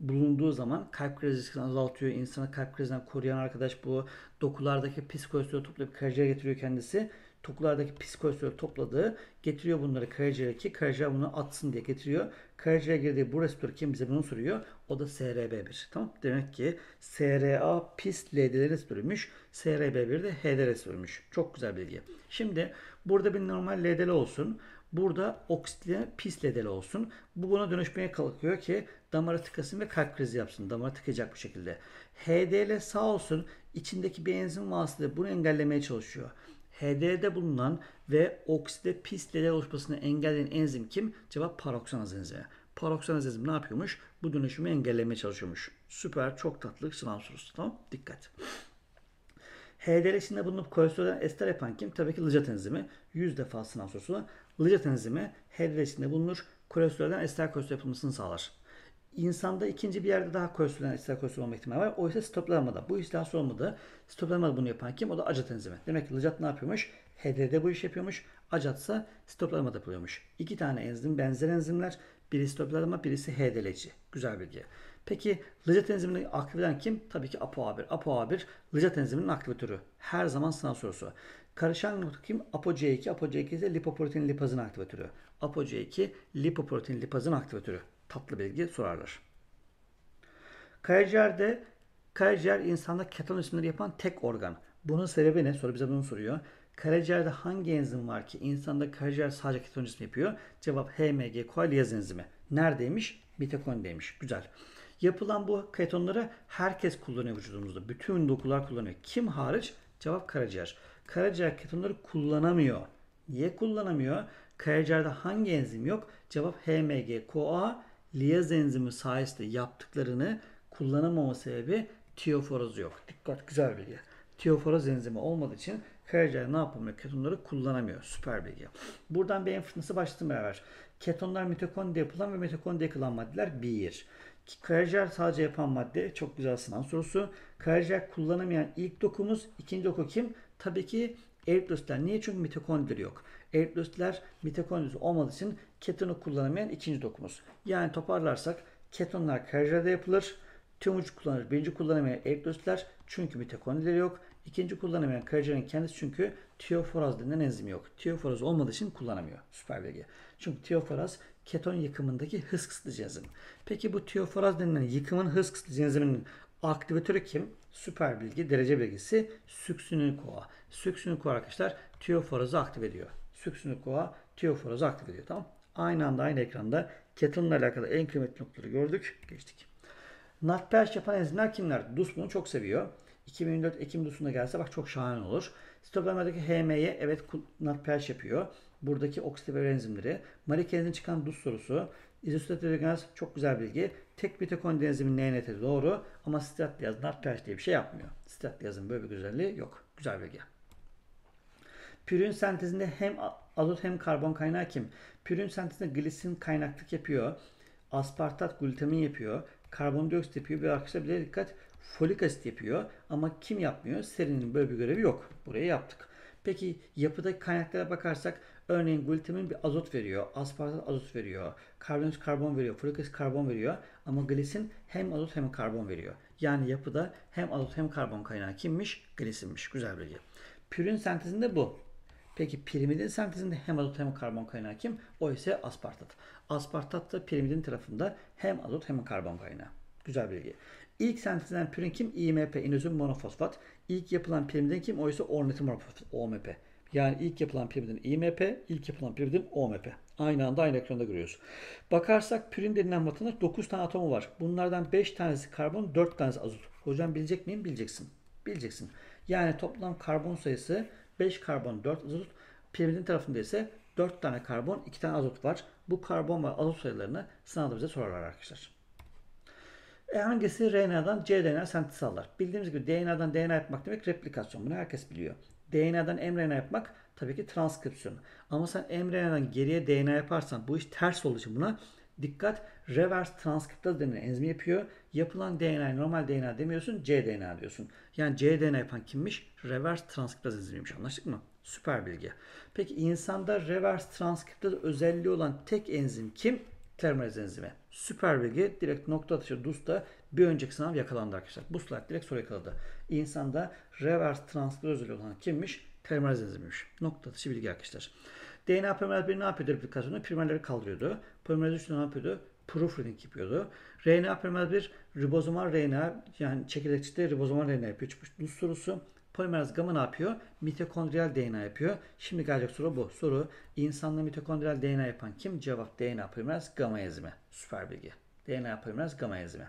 bulunduğu zaman kalp krizi azaltıyor. İnsanı kalp krizinden koruyan arkadaş bu. Dokulardaki pis kolesterol toplayıp karaciğere getiriyor kendisi. Tuklardaki pis topladığı getiriyor bunları karaciğere ki karaciğer bunu atsın diye getiriyor. Karaciğer girdiği bu reseptör kim bize bunu soruyor? O da SRB1. Tamam Demek ki SRA pis LDL reseptörüymüş. SRB1 de HDL reseptörüymüş. Çok güzel bilgi. Şimdi burada bir normal LDL olsun. Burada oksitli pis LDL olsun. Bu buna dönüşmeye kalkıyor ki damara tıkasın ve kalp krizi yapsın. Damara tıkayacak bu şekilde. HDL sağ olsun içindeki bir enzim vasıtasıyla bunu engellemeye çalışıyor. HD'de bulunan ve okside pis oluşmasını engelleyen enzim kim? Cevap paroksanaz enzimi. Paroksanaz enzimi ne yapıyormuş? Bu dönüşümü engellemeye çalışıyormuş. Süper, çok tatlı sınav sorusu. Tamam, dikkat. içinde bulunup kolesterolden ester yapan kim? Tabii ki lıcat enzimi. 100 defa sınav sorusu. Lıcat enzimi HDR'sinde bulunur. Kolesterolden ester kolesterol yapılmasını sağlar insanda ikinci bir yerde daha kolesterol kolesterol olma ihtimali var. Oysa stoplanmada. Bu istakolesterol olmadı. Stoplanmada bunu yapan kim? O da acat enzimi. Demek ki Lıcat ne yapıyormuş? HD'de bu iş yapıyormuş. Acatsa ise stoplanmada yapılıyormuş. İki tane enzim benzer enzimler. Biri stoplanma, birisi HD'leyici. Güzel bilgi. Peki Lıcat enzimini aktif eden kim? Tabii ki ApoA1. ApoA1 Lıcat enziminin aktivatörü. Her zaman sınav sorusu. Karışan nokta kim? ApoC2. ApoC2 ise lipoprotein lipazın aktivatörü. ApoC2 lipoprotein lipazın aktivatörü tatlı bilgi sorarlar. Karaciğerde karaciğer insanda keton üstünleri yapan tek organ. Bunun sebebi ne? Soru bize bunu soruyor. Karaciğerde hangi enzim var ki insanda karaciğer sadece keton cismi yapıyor? Cevap HMG koaliyaz enzimi. Neredeymiş? Mitokondriymiş. Güzel. Yapılan bu ketonları herkes kullanıyor vücudumuzda. Bütün dokular kullanıyor. Kim hariç? Cevap karaciğer. Karaciğer ketonları kullanamıyor. Niye kullanamıyor? Karaciğerde hangi enzim yok? Cevap HMG-CoA liyaz enzimi sayesinde yaptıklarını kullanamama sebebi tioforoz yok. Dikkat güzel bilgi. Tioforoz enzimi olmadığı için karaciğer ne yapamıyor? Ketonları kullanamıyor. Süper bilgi. Buradan beyin fırtınası başladım beraber. Ketonlar mitokondri yapılan ve mitokondri yakılan maddeler bir. Karaciğer sadece yapan madde çok güzel sınav sorusu. Karaciğer kullanamayan ilk dokumuz. ikinci doku kim? Tabii ki eritrositler. Niye? Çünkü mitokondri yok. Eritrositler mitokondrisi olmadığı için ketonu kullanamayan ikinci dokumuz. Yani toparlarsak ketonlar karaciğerde yapılır. Tüm ucu kullanır. Birinci kullanamayan eritrositler çünkü mitokondrileri yok. İkinci kullanamayan karaciğerin kendisi çünkü tiyoforaz denilen enzim yok. Tiyoforaz olmadığı için kullanamıyor. Süper bilgi. Çünkü tiyoforaz keton yıkımındaki hız kısıtıcı enzim. Peki bu tiyoforaz denilen yıkımın hız kısıtıcı enziminin aktivatörü kim? Süper bilgi, derece bilgisi süksinin koa. Süksinin koa arkadaşlar tiyoforazı aktive ediyor. Succinucua Theophoros'u aktif ediyor. Tamam. Aynı anda aynı ekranda ketonla alakalı en kıymetli noktaları gördük. Geçtik. NatPH yapan enzimler kimler? DUS bunu çok seviyor. 2004 Ekim DUS'unda gelse bak çok şahane olur. Sitoplazmadaki HM'ye evet NatPH yapıyor. Buradaki oksidatif enzimleri. Marikenizin çıkan DUS sorusu. İzostatürgenaz çok güzel bilgi. Tek mitokondri enzimin NNT doğru ama strat yaz NatPH diye bir şey yapmıyor. Strat yazın böyle bir güzelliği yok. Güzel bilgi. Pürün sentezinde hem azot hem karbon kaynağı kim? Pürün sentezinde glisin kaynaklık yapıyor. Aspartat glutamin yapıyor. Karbondioksit yapıyor. Bir arkadaşlar bile dikkat folik asit yapıyor. Ama kim yapmıyor? Serinin böyle bir görevi yok. Burayı yaptık. Peki yapıdaki kaynaklara bakarsak örneğin glutamin bir azot veriyor, aspartat azot veriyor, karbondioksit karbon veriyor, folik asit karbon veriyor ama glisin hem azot hem karbon veriyor. Yani yapıda hem azot hem karbon kaynağı kimmiş? Glisinmiş. Güzel bilgi. Pürün sentezinde bu. Peki pirimidin sentezinde hem azot hem karbon kaynağı kim? O ise aspartat. Aspartat da pirimidin tarafında hem azot hem karbon kaynağı. Güzel bilgi. İlk sentezlenen pirin kim? IMP, inozin monofosfat. İlk yapılan pirimidin kim? O ise ornitin monofosfat, OMP. Yani ilk yapılan pirimidin IMP, ilk yapılan pirimidin OMP. Aynı anda aynı ekranda görüyoruz. Bakarsak pirin denilen vatandaş 9 tane atomu var. Bunlardan 5 tanesi karbon, 4 tanesi azot. Hocam bilecek miyim? Bileceksin. Bileceksin. Yani toplam karbon sayısı 5 karbon 4 azot. Piramidin tarafında ise 4 tane karbon 2 tane azot var. Bu karbon ve azot sayılarını sınavda bize sorarlar arkadaşlar. E hangisi RNA'dan cDNA sentez sağlar? Bildiğimiz gibi DNA'dan DNA yapmak demek replikasyon. Bunu herkes biliyor. DNA'dan mRNA yapmak tabii ki transkripsiyon. Ama sen mRNA'dan geriye DNA yaparsan bu iş ters olduğu için buna Dikkat reverse transkriptaz denilen enzim yapıyor. Yapılan DNA normal DNA demiyorsun cDNA diyorsun. Yani cDNA yapan kimmiş? Reverse transkriptaz enzimiymiş anlaştık mı? Süper bilgi. Peki insanda reverse transkriptaz özelliği olan tek enzim kim? Telomerez enzimi. Süper bilgi. Direkt nokta atışı DUS'ta bir önceki sınav yakalandı arkadaşlar. Bu slide direkt soru yakaladı. İnsanda reverse transkriptaz özelliği olan kimmiş? Telomerez enzimiymiş. Nokta atışı bilgi arkadaşlar. DNA polimeraz 1 ne yapıyordu replikasyonda? Primerleri kaldırıyordu. Polimeraz 3 ne yapıyordu? proofreading yapıyordu. RNA polimeraz 1 ribozomal RNA yani çekirdekçikte ribozomal RNA yapıyor. Çıkmış bu sorusu. Polimeraz gamma ne yapıyor? Mitokondriyal DNA yapıyor. Şimdi gelecek soru bu. Soru insanla mitokondriyal DNA yapan kim? Cevap DNA polimeraz gamma enzimi. Süper bilgi. DNA polimeraz gamma enzimi.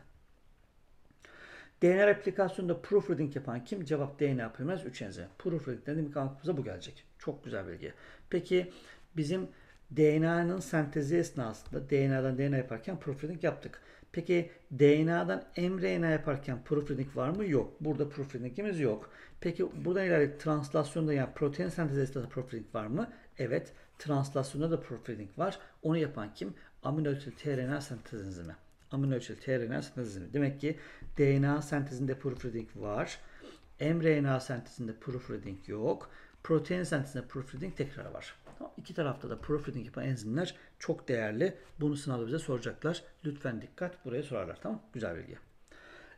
DNA replikasyonunda proofreading yapan kim? Cevap DNA primers 3 enzim. Proofreading'den ilk aklımıza bu gelecek. Çok güzel bilgi. Peki bizim DNA'nın sentezi esnasında DNA'dan DNA yaparken proofreading yaptık. Peki DNA'dan mRNA yaparken proofreading var mı? Yok. Burada proofreadingimiz yok. Peki buradan ileride translasyonda yani protein sentezi esnasında proofreading var mı? Evet. Translasyonda da proofreading var. Onu yapan kim? Aminoasit tRNA sentez enzimi amino ölçülü tRNA sentezini. Demek ki DNA sentezinde proofreading var. mRNA sentezinde proofreading yok. Protein sentezinde proofreading tekrar var. Tamam. İki tarafta da proofreading yapan enzimler çok değerli. Bunu sınavda bize soracaklar. Lütfen dikkat buraya sorarlar. Tamam Güzel bilgi.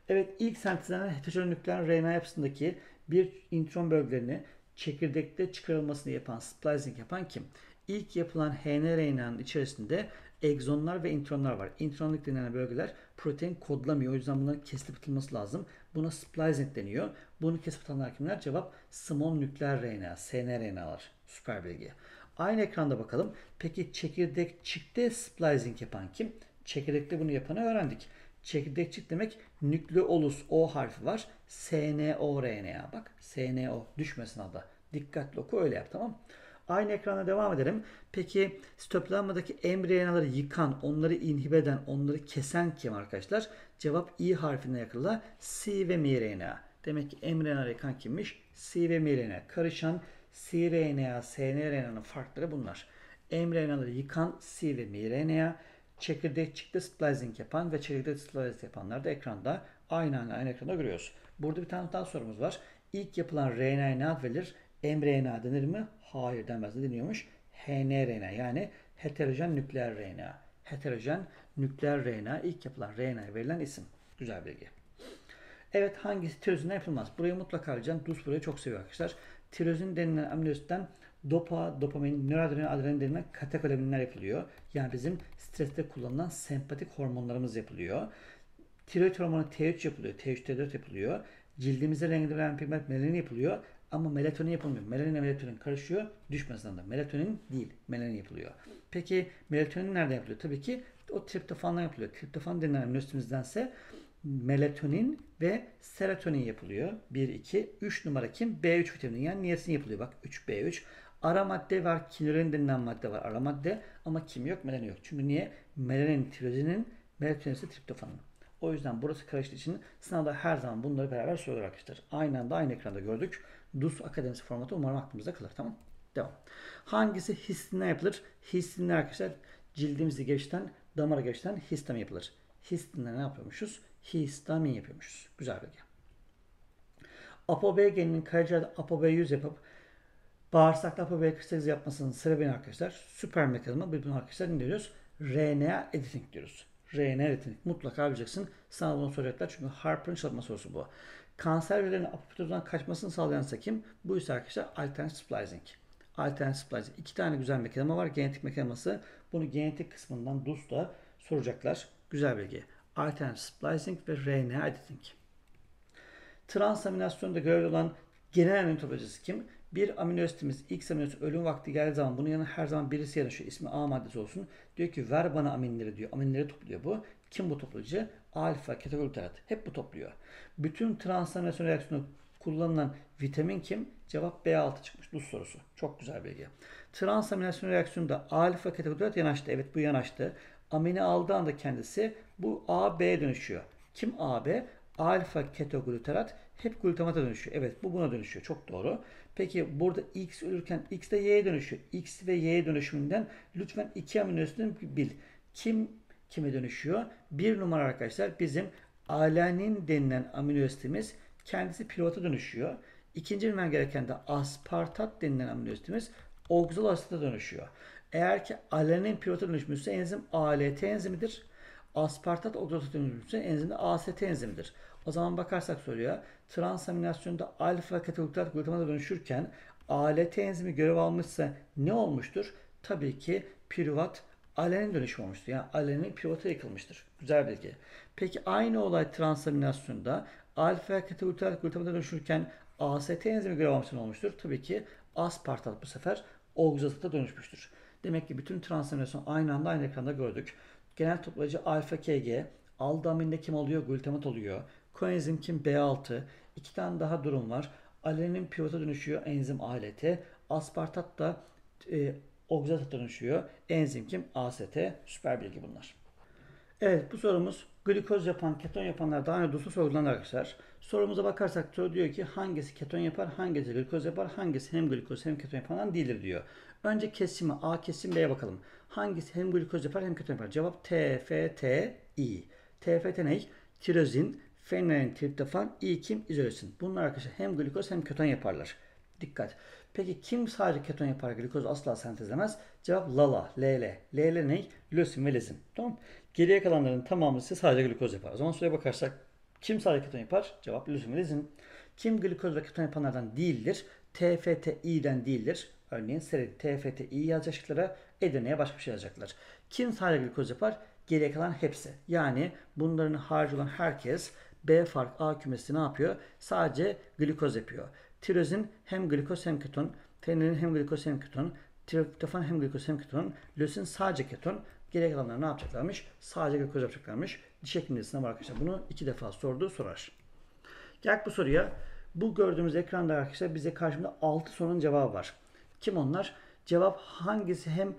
Evet ilk sentezlenen nükleer RNA yapısındaki bir intron bölgelerini çekirdekte çıkarılmasını yapan splicing yapan kim? İlk yapılan HNRNA'nın içerisinde egzonlar ve intronlar var. Intronik denilen bölgeler protein kodlamıyor. O yüzden bunların kesilip atılması lazım. Buna splicing deniyor. Bunu kesip atanlar kimler? Cevap small nükleer RNA, snRNA'lar. Süper bilgi. Aynı ekranda bakalım. Peki çekirdek çekirdekçikte splicing yapan kim? Çekirdekte bunu yapanı öğrendik. Çekirdek Çekirdekçik demek nükleolus O harfi var. SNO RNA bak. SNO düşmesin adı. Dikkatli oku öyle yap tamam mı? Aynı ekrana devam edelim. Peki sitoplasmadaki embriyanaları yıkan, onları inhibe eden, onları kesen kim arkadaşlar? Cevap i harfine yakınla C ve mRNA. Demek ki mRNA yıkan kimmiş? C ve mRNA. Karışan cRNA, snRNA'nın farkları bunlar. mRNA'ları yıkan C ve mRNA, çıktı, splicing yapan ve çekirdek splicing yapanlar da ekranda aynı aynı aynı ekranda görüyoruz. Burada bir tane daha sorumuz var. İlk yapılan RNA ne verilir? mRNA denir mi? Hayır denmez. Ne deniyormuş? HNRNA yani heterojen nükleer RNA. Heterojen nükleer RNA ilk yapılan RNA verilen isim. Güzel bilgi. Evet hangisi tirozin yapılmaz? Burayı mutlaka arayacağım. Duz burayı çok seviyor arkadaşlar. Tirozin denilen aminoasitten dopa, dopamin, noradrenalin, adrenalin denilen katekolaminler yapılıyor. Yani bizim streste kullanılan sempatik hormonlarımız yapılıyor. Tiroid hormonu T3 yapılıyor, T3, T4 yapılıyor. Cildimize renk veren pigment melanin yapılıyor. Ama melatonin yapılmıyor. melanin ve melatonin karışıyor. Düşmez da melatonin değil. Melanin yapılıyor. Peki melatonin nerede yapılıyor? Tabii ki o triptofanla yapılıyor. Triptofan denilen nöstümüzdense melatonin ve serotonin yapılıyor. 1, 2, 3 numara kim? B3 vitamini yani niyesin yapılıyor. Bak 3, B3. Ara madde var. Kinorin denilen madde var. Ara madde ama kim yok? Melanin yok. Çünkü niye? Melanin tirozinin, melatonin ise triptofanın. O yüzden burası karıştığı için sınavda her zaman bunları beraber soruyorlar arkadaşlar. Aynı anda aynı ekranda gördük. DUS akademisi formatı umarım aklımızda kalır. Tamam Devam. Hangisi histinler yapılır? Histinler arkadaşlar cildimizi geçten damara geçten histamin yapılır. Histinler ne yapıyormuşuz? Histamin yapıyormuşuz. Güzel bilgi. ApoB geninin karaciğerde ApoB100 yapıp bağırsakta ApoB48 yapmasının sebebi arkadaşlar? Süper mekanizma. Biz bunu arkadaşlar ne diyoruz? RNA editing diyoruz. RNA editing. Mutlaka bileceksin. Sana bunu soracaklar çünkü Harper'ın çalışma sorusu bu kanser hücrelerinin apoptozdan kaçmasını sağlayan ise kim? Bu ise arkadaşlar alternatif splicing. Alternatif splicing. İki tane güzel mekanizma var. Genetik mekanizması. Bunu genetik kısmından DUS'da soracaklar. Güzel bilgi. Alternatif splicing ve RNA editing. Transaminasyonda görevli olan genel aminotoplojisi kim? Bir aminoasitimiz X aminoasit ölüm vakti geldiği zaman bunun yanına her zaman birisi yanışıyor. ismi A maddesi olsun. Diyor ki ver bana aminleri diyor. Aminleri topluyor bu. Kim bu toplayıcı? alfa ketoglutarat hep bu topluyor. Bütün transaminasyon reaksiyonu kullanılan vitamin kim? Cevap B6 çıkmış. Duz sorusu. Çok güzel bilgi. Transaminasyon reaksiyonunda alfa ketoglutarat yanaştı. Evet bu yanaştı. Amini aldığı anda kendisi bu AB dönüşüyor. Kim AB? Alfa ketoglutarat hep glutamata dönüşüyor. Evet bu buna dönüşüyor. Çok doğru. Peki burada X ölürken X de Y'ye dönüşüyor. X ve Y dönüşümünden lütfen iki amino bil. Kim kime dönüşüyor? Bir numara arkadaşlar bizim alanin denilen amino asitimiz kendisi pilota dönüşüyor. İkinci bilmem gereken de aspartat denilen amino asitimiz oksal dönüşüyor. Eğer ki alanin pilota dönüşmüşse enzim ALT enzimidir. Aspartat oksal dönüşmüşse enzim de AST enzimidir. O zaman bakarsak soruyor. Transaminasyonda alfa kataluktat glutamata dönüşürken ALT enzimi görev almışsa ne olmuştur? Tabii ki piruvat alene dönüşüm olmuştur. Yani aleni pivota yıkılmıştır. Güzel bilgi. Peki aynı olay transaminasyonda alfa katabolitalik glutamata dönüşürken AST enzimi gravamsin olmuştur. Tabii ki aspartat bu sefer oksazata dönüşmüştür. Demek ki bütün transaminasyon aynı anda aynı ekranda gördük. Genel toplayıcı alfa KG, aldaminde kim oluyor? Glutamat oluyor. Koenzim kim? B6. İki tane daha durum var. Alenin pivota dönüşüyor enzim ALT. Aspartat da e, oksidata dönüşüyor. Enzim kim? AST. Süper bilgi bunlar. Evet bu sorumuz glikoz yapan, keton yapanlar daha önce dosu sorgulanır arkadaşlar. Sorumuza bakarsak soru diyor ki hangisi keton yapar, hangisi glikoz yapar, hangisi hem glikoz hem keton yapandan değildir diyor. Önce kesimi A kesim B'ye bakalım. Hangisi hem glikoz yapar hem keton yapar? Cevap T, F, T, I. T, F, T ne? Tirozin, fenilin, triptofan, I kim? İzolasin. Bunlar arkadaşlar hem glikoz hem keton yaparlar. Dikkat. Peki kim sadece keton yapar glikoz asla sentezlemez? Cevap lala, LL. LL ne? Lösin ve lezin. Tamam Geriye kalanların tamamı ise sadece glikoz yapar. O zaman şuraya bakarsak kim sadece keton yapar? Cevap lösin ve lezin. Kim glikoz ve keton yapanlardan değildir? TFTI'den değildir. Örneğin serin TFTI yazacaklara, Edirne'ye başka bir şey yazacaklar. Kim sadece glikoz yapar? Geriye kalan hepsi. Yani bunların harcı olan herkes B fark A kümesi ne yapıyor? Sadece glikoz yapıyor. Tirozin hem glikoz hem keton, trenin hem glikoz hem keton, triptofan hem glikoz hem keton, lösin sadece keton. Geri kalanlar ne yapacaklarmış? Sadece glikoz yapacaklarmış. Diş hekimliği sınavı arkadaşlar bunu iki defa sordu sorar. Gel bu soruya. Bu gördüğümüz ekranda arkadaşlar bize karşımda 6 sorunun cevabı var. Kim onlar? Cevap hangisi hem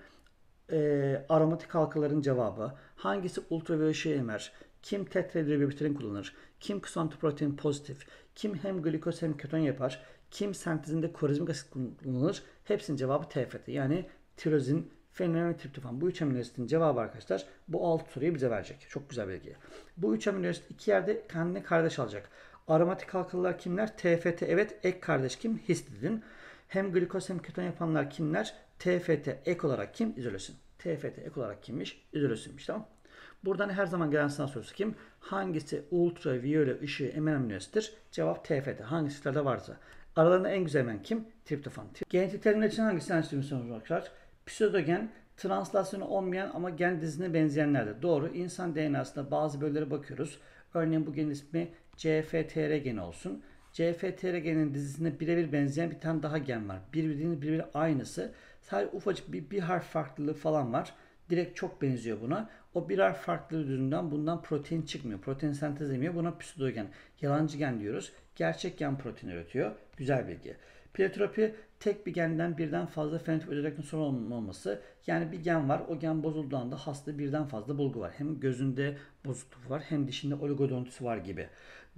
e, aromatik halkaların cevabı, hangisi ultraviyole şey emer, kim tetrahidrobiopterin kullanır, kim ksantoprotein pozitif, kim hem glikoz hem keton yapar, kim sentezinde korizmik asit kullanılır? Hepsinin cevabı TFT. Yani tirozin, fenilon ve triptofan. Bu üç amino asitin cevabı arkadaşlar bu alt soruyu bize verecek. Çok güzel bilgi. Bu üç amino asit iki yerde kendine kardeş alacak. Aromatik halkalılar kimler? TFT evet. Ek kardeş kim? Histidin. Hem glikoz hem keton yapanlar kimler? TFT ek olarak kim? İzolesin. TFT ek olarak kimmiş? İzolesinmiş. tamam Buradan her zaman gelen sınav sorusu kim? Hangisi ultraviyole ışığı emen aminoasittir? Cevap TFT. Hangisilerde varsa. Aralarında en güzel men kim? Triptofan. Genetik terimler için hangisi enstrümanı arkadaşlar? Pseudogen, translasyonu olmayan ama gen dizine benzeyenler Doğru. insan DNA'sında bazı bölgelere bakıyoruz. Örneğin bu gen ismi CFTR geni olsun. CFTR genin dizisine birebir benzeyen bir tane daha gen var. Birbirinin birbiri aynısı. Sadece ufacık bir, bir harf farklılığı falan var. Direkt çok benziyor buna. O birer farklı yüzünden bundan protein çıkmıyor. Protein sentezlemiyor. Buna pseudogen, yalancı gen diyoruz. Gerçek gen protein üretiyor. Güzel bilgi. Pleiotropi tek bir genden birden fazla fenotip özellikle sorun olması. Yani bir gen var. O gen bozulduğunda hasta birden fazla bulgu var. Hem gözünde bozukluk var hem dişinde oligodontisi var gibi.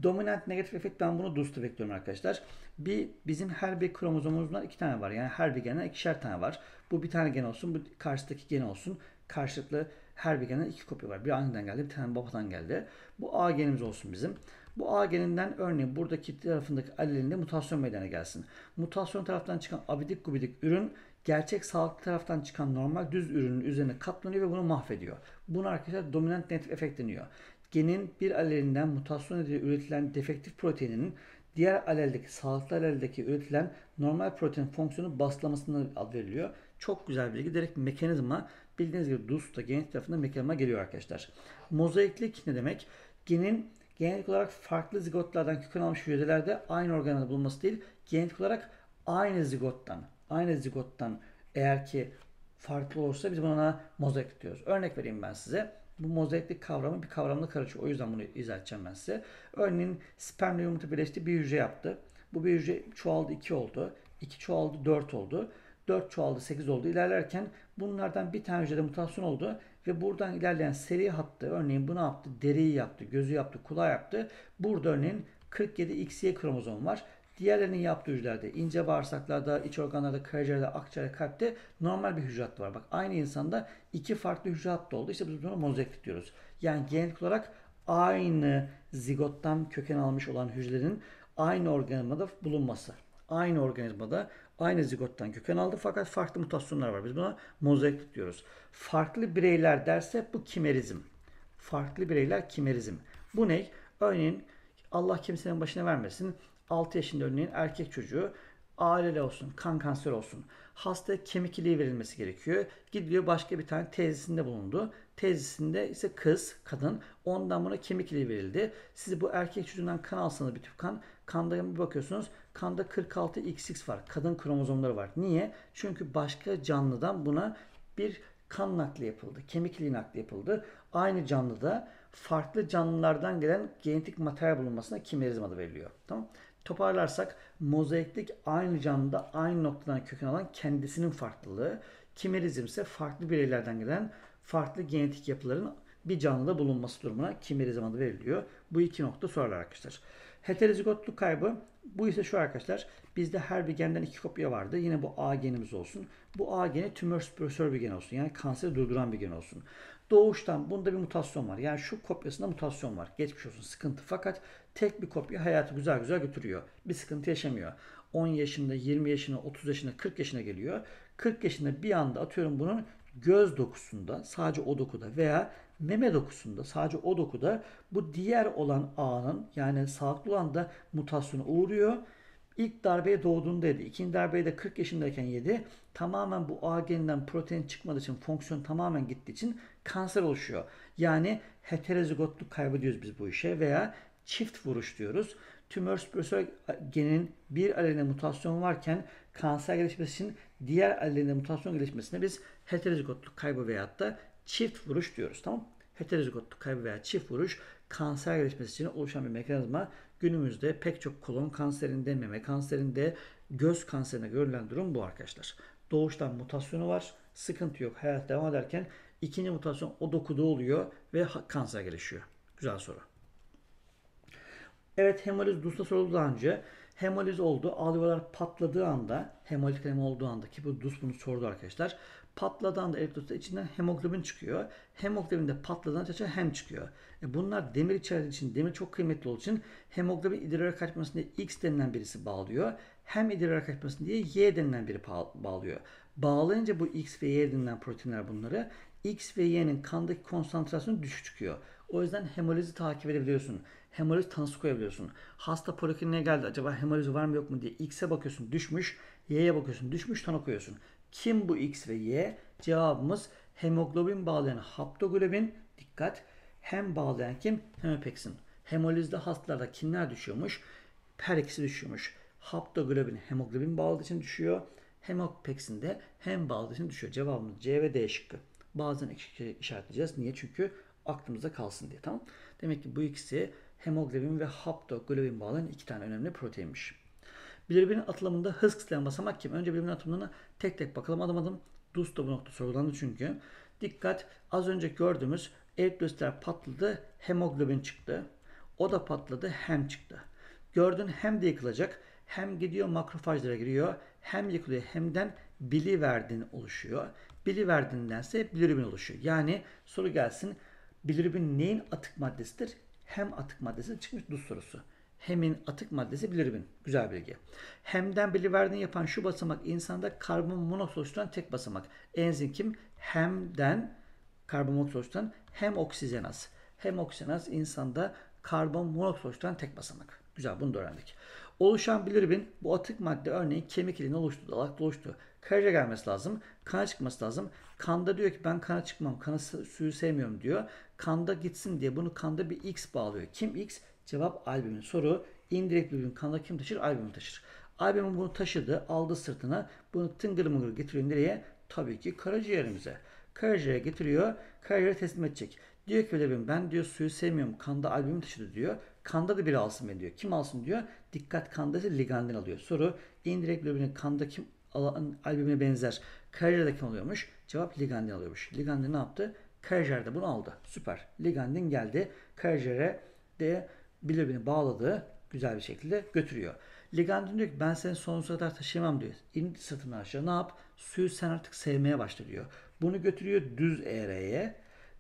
Dominant negatif efekt ben bunu dostu bekliyorum arkadaşlar. Bir, bizim her bir kromozomumuzdan iki tane var. Yani her bir genden ikişer tane var. Bu bir tane gen olsun. Bu karşıdaki gen olsun. Karşılıklı her bir genden iki kopya var. Bir anneden geldi, bir tane babadan geldi. Bu A genimiz olsun bizim. Bu A geninden örneğin buradaki tarafındaki alelinde mutasyon meydana gelsin. Mutasyon taraftan çıkan abidik gubidik ürün gerçek sağlıklı taraftan çıkan normal düz ürünün üzerine katlanıyor ve bunu mahvediyor. Buna arkadaşlar dominant negatif efekt deniyor. Genin bir alelinden mutasyon nedeniyle üretilen defektif proteinin diğer aleldeki, sağlıklı aleldeki üretilen normal protein fonksiyonu baslamasına ad veriliyor. Çok güzel bilgi. Direkt mekanizma bildiğiniz gibi DUS da genetik tarafında mekanizma geliyor arkadaşlar. Mozaiklik ne demek? Genin genetik olarak farklı zigotlardan köken almış hücrelerde aynı organelde bulunması değil, genetik olarak aynı zigottan, aynı zigottan eğer ki farklı olursa biz buna mozaik diyoruz. Örnek vereyim ben size. Bu mozaiklik kavramı bir kavramla karışıyor. O yüzden bunu izah edeceğim ben size. Örneğin spermle yumurta birleşti bir hücre yaptı. Bu bir hücre çoğaldı 2 oldu. 2 çoğaldı 4 oldu. 4 çoğaldı 8 oldu ilerlerken bunlardan bir tane hücrede mutasyon oldu ve buradan ilerleyen seri hattı örneğin bu ne yaptı? Deriyi yaptı, gözü yaptı, kulağı yaptı. Burada örneğin 47XY kromozom var. Diğerlerinin yaptığı hücrelerde, ince bağırsaklarda, iç organlarda, karaciğerde, akciğerde, kalpte normal bir hücre hattı var. Bak aynı insanda iki farklı hücre hattı oldu. İşte biz buna mozaiklik diyoruz. Yani genel olarak aynı zigottan köken almış olan hücrelerin aynı organizmada bulunması. Aynı organizmada aynı zigottan köken aldı fakat farklı mutasyonlar var. Biz buna mozaik diyoruz. Farklı bireyler derse bu kimerizm. Farklı bireyler kimerizm. Bu ne? Örneğin Allah kimsenin başına vermesin. 6 yaşında örneğin erkek çocuğu ALL olsun, kan kanseri olsun. Hasta kemik iliği verilmesi gerekiyor. Gidiyor başka bir tane teyzesinde bulundu. Teyzesinde ise kız, kadın. Ondan buna kemik iliği verildi. Siz bu erkek çocuğundan kan alsanız bir tüp kan. Kanda bir bakıyorsunuz Kanda 46 XX var. Kadın kromozomları var. Niye? Çünkü başka canlıdan buna bir kan nakli yapıldı. Kemik iliği nakli yapıldı. Aynı canlıda farklı canlılardan gelen genetik materyal bulunmasına kimerizm adı veriliyor. Tamam Toparlarsak mozaiklik aynı canlıda aynı noktadan köken alan kendisinin farklılığı. Kimerizm ise farklı bireylerden gelen farklı genetik yapıların bir canlıda bulunması durumuna kimerizm adı veriliyor. Bu iki nokta sorular arkadaşlar. Heterozigotluk kaybı bu ise şu arkadaşlar. Bizde her bir genden iki kopya vardı. Yine bu A genimiz olsun. Bu A geni tümör süpresör bir gen olsun. Yani kanseri durduran bir gen olsun. Doğuştan bunda bir mutasyon var. Yani şu kopyasında mutasyon var. Geçmiş olsun sıkıntı. Fakat tek bir kopya hayatı güzel güzel götürüyor. Bir sıkıntı yaşamıyor. 10 yaşında, 20 yaşında 30 yaşında 40 yaşına geliyor. 40 yaşında bir anda atıyorum bunun göz dokusunda sadece o dokuda veya meme dokusunda sadece o dokuda bu diğer olan ağının yani sağlıklı olan da mutasyona uğruyor. İlk darbeye doğduğunda yedi. İkinci darbeyi de 40 yaşındayken yedi. Tamamen bu A geninden protein çıkmadığı için fonksiyon tamamen gittiği için kanser oluşuyor. Yani heterozigotluk kaybı diyoruz biz bu işe veya çift vuruş diyoruz. Tümör spirosoy genin bir alene mutasyon varken kanser gelişmesi için diğer alelinde mutasyon gelişmesine biz heterozigotluk kaybı veyahut da çift vuruş diyoruz. Tamam Heterozigotluk kaybı veya çift vuruş kanser gelişmesi için oluşan bir mekanizma. Günümüzde pek çok kolon kanserinde, meme kanserinde, göz kanserinde görülen durum bu arkadaşlar. Doğuştan mutasyonu var. Sıkıntı yok. Hayat devam ederken ikinci mutasyon o dokuda oluyor ve kanser gelişiyor. Güzel soru. Evet hemoliz DUS'ta soruldu daha önce. Hemoliz oldu. Alveolar patladığı anda, hemolitik anemi olduğu anda ki bu DUS bunu sordu arkadaşlar. Patladan anda elektrolitler içinden hemoglobin çıkıyor. Hemoglobin de patladan çaça hem çıkıyor. E bunlar demir içerdiği için, demir çok kıymetli olduğu için hemoglobin idrara kaçmasın X denilen birisi bağlıyor. Hem idrara kaçmasın diye Y denilen biri bağlıyor. Bağlayınca bu X ve Y denilen proteinler bunları X ve Y'nin kandaki konsantrasyonu düşük çıkıyor. O yüzden hemolizi takip edebiliyorsun hemoroid tanısı koyabiliyorsun. Hasta polikliniğe geldi acaba hemoroidi var mı yok mu diye X'e bakıyorsun düşmüş, Y'ye bakıyorsun düşmüş tanı koyuyorsun. Kim bu X ve Y? Cevabımız hemoglobin bağlayan haptoglobin dikkat hem bağlayan kim? Hemopeksin. Hemolizde hastalarda kimler düşüyormuş? Periksi düşüyormuş. Haptoglobin hemoglobin bağladığı için düşüyor. Hemopeksin de hem bağladığı için düşüyor. Cevabımız C ve D şıkkı. Bazen işaretleyeceğiz. Niye? Çünkü aklımızda kalsın diye. Tamam. Demek ki bu ikisi hemoglobin ve haptoglobin bağlayan iki tane önemli proteinmiş. Bilirbirin atılımında hız kısıtlayan basamak kim? Önce birbirinin atılımına tek tek bakalım adım adım. DUS da bu nokta sorgulandı çünkü. Dikkat az önce gördüğümüz eritrositler patladı hemoglobin çıktı. O da patladı hem çıktı. Gördün hem de yıkılacak hem gidiyor makrofajlara giriyor hem yıkılıyor hemden biliverdin oluşuyor. Biliverdindense bilirubin oluşuyor. Yani soru gelsin bilirubin neyin atık maddesidir? Hem atık maddesi çıkmış duz sorusu. Hemin atık maddesi bilirubin. Güzel bilgi. Hemden biliverdin yapan şu basamak insanda karbon monoksit oluşturan tek basamak. Enzim kim? Hemden karbon monoksit oluşturan hem oksijenaz. Hem oksijenaz insanda karbon monoksit oluşturan tek basamak. Güzel bunu da öğrendik. Oluşan bilirubin bu atık madde örneğin kemik iline oluştu, dalak oluştu. Karaca gelmesi lazım, kana çıkması lazım. Kanda diyor ki ben kana çıkmam, kana suyu sevmiyorum diyor kanda gitsin diye bunu kanda bir X bağlıyor. Kim X? Cevap albümün. Soru indirekt bir kanda kim taşır? Albümü taşır. Albümün bunu taşıdı, aldı sırtına. Bunu tıngır mıngır getiriyor nereye? Tabii ki karaciğerimize. Karaciğere getiriyor, karaciğere teslim edecek. Diyor ki ödevim ben diyor suyu sevmiyorum. Kanda albümü taşıdı diyor. Kanda da biri alsın beni diyor. Kim alsın diyor. Dikkat kanda ise ligandin alıyor. Soru indirekt globulin kanda kim alan albümüne benzer. Karaciğerde kim alıyormuş? Cevap ligandin alıyormuş. Ligandin ne yaptı? Karaciğer de bunu aldı. Süper. Ligandin geldi. Karaciğere de bilirbirini bağladı. Güzel bir şekilde götürüyor. Ligandin diyor ki ben seni sonsuza kadar taşıyamam diyor. İn satın aşağı ne yap? Suyu sen artık sevmeye başla diyor. Bunu götürüyor düz eğreye.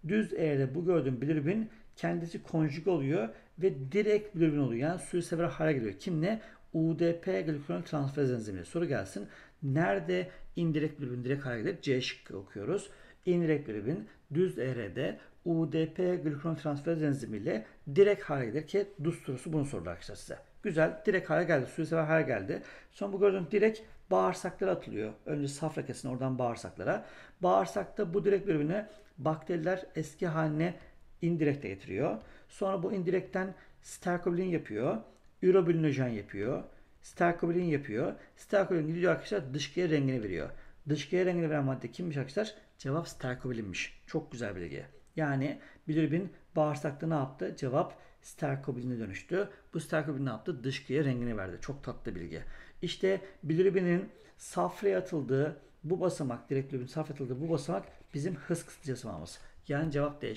Düz eğrede bu gördüğün bilirbin kendisi konjug oluyor ve direkt bilirbin oluyor. Yani suyu sever hale geliyor. ne? UDP glikonol transferaz enzimi. Soru gelsin. Nerede indirekt bilirubin direkt hale gelir? C şıkkı okuyoruz. İndirekt bilirubin düz erede UDP glikoron transfer enzimiyle direkt hale gelir ki DUS sorusu bunu sordu arkadaşlar size. Güzel direkt hale geldi. Suisever hale geldi. Son bu gördüğünüz direkt bağırsaklara atılıyor. Önce safra kesin oradan bağırsaklara. Bağırsakta bu direkt bölümüne bakteriler eski haline indirekte getiriyor. Sonra bu indirekten sterkobilin yapıyor. Ürobülinojen yapıyor. Sterkobilin yapıyor. Sterkobilin gidiyor arkadaşlar dışkıya rengini veriyor. Dışkıya rengini veren madde kimmiş arkadaşlar? Cevap sterkobilinmiş. Çok güzel bilgi. Yani bilirubin bağırsakta ne yaptı? Cevap sterkobiline dönüştü. Bu sterkobilin ne yaptı? Dışkıya rengini verdi. Çok tatlı bilgi. İşte bilirubinin safraya atıldığı bu basamak, direkt bilirubin safraya atıldığı bu basamak bizim hız kısıtıcı basamağımız. Yani cevap D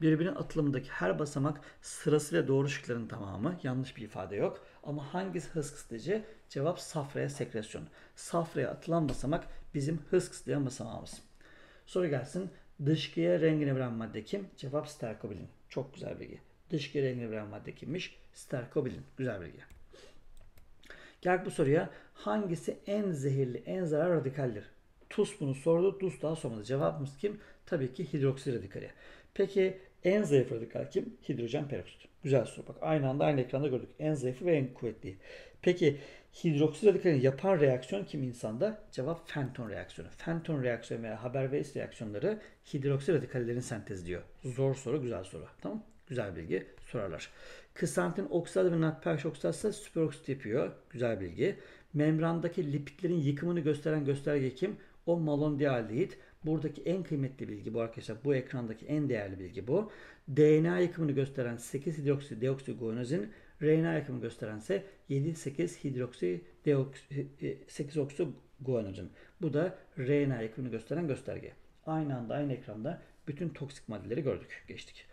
Birbirinin atılımındaki her basamak sırasıyla doğru şıkların tamamı. Yanlış bir ifade yok. Ama hangisi hız kısıtıcı? Cevap safraya sekresyon. Safraya atılan basamak bizim hız kısıtlayan basamağımız. Soru gelsin. Dışkıya rengini veren madde kim? Cevap sterkobilin. Çok güzel bilgi. Dışkıya rengini veren madde kimmiş? Sterkobilin. Güzel bilgi. Gel bu soruya hangisi en zehirli, en zarar radikaldir? Tuz bunu sordu. Tuz daha sormadı. Cevabımız kim? Tabii ki hidroksi radikali. Peki en zayıf radikal kim? Hidrojen peroksit. Güzel soru. Bak aynı anda aynı ekranda gördük. En zayıfı ve en kuvvetli. Peki hidroksil radikali yapar reaksiyon kim insanda? Cevap Fenton reaksiyonu. Fenton reaksiyonu veya Haber-Weiss reaksiyonları hidroksil radikallerin sentezliyor. Zor soru, güzel soru. Tamam Güzel bilgi sorarlar. Kısantin oksadı ve natperş oksadı ise süperoksit yapıyor. Güzel bilgi. Membrandaki lipitlerin yıkımını gösteren gösterge kim? O malondialdehit. Buradaki en kıymetli bilgi bu arkadaşlar. Bu ekrandaki en değerli bilgi bu. DNA yıkımını gösteren 8 hidroksi deoksigoyonozin RNA yakımı gösterense 7-8 hidroksi deoks, 8 e, e, oksu guanocin. Bu da RNA yakımını gösteren gösterge. Aynı anda aynı ekranda bütün toksik maddeleri gördük, geçtik.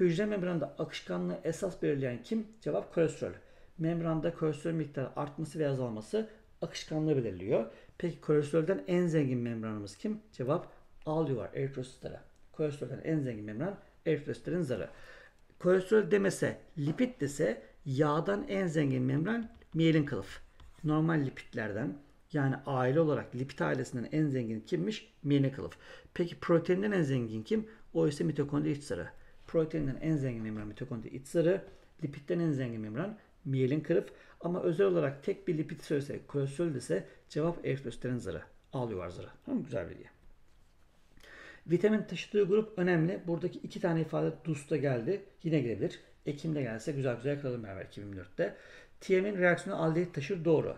Hücre membranında akışkanlığı esas belirleyen kim? Cevap kolesterol. Membranda kolesterol miktarı artması ve azalması akışkanlığı belirliyor. Peki kolesterolden en zengin membranımız kim? Cevap alüvar, eritrositler. Kolesterolden en zengin membran eritrositlerin zarı. Kolesterol demese, lipid dese Yağdan en zengin membran miyelin kılıf. Normal lipitlerden yani aile olarak lipid ailesinden en zengin kimmiş? Miyelin kılıf. Peki proteinden en zengin kim? O ise mitokondri iç zarı. Proteinden en zengin membran mitokondri iç zarı. Lipitten en zengin membran miyelin kılıf. Ama özel olarak tek bir lipid söylese, kolesterol dese cevap eritrositlerin zarı. Ağlıyor zarı. Tamam Güzel bilgi. Vitamin taşıdığı grup önemli. Buradaki iki tane ifade DUS'ta geldi. Yine gelebilir. Ekim'de gelse güzel güzel yakalayalım beraber 2004'te. TM'in reaksiyonu aldehit taşır doğru.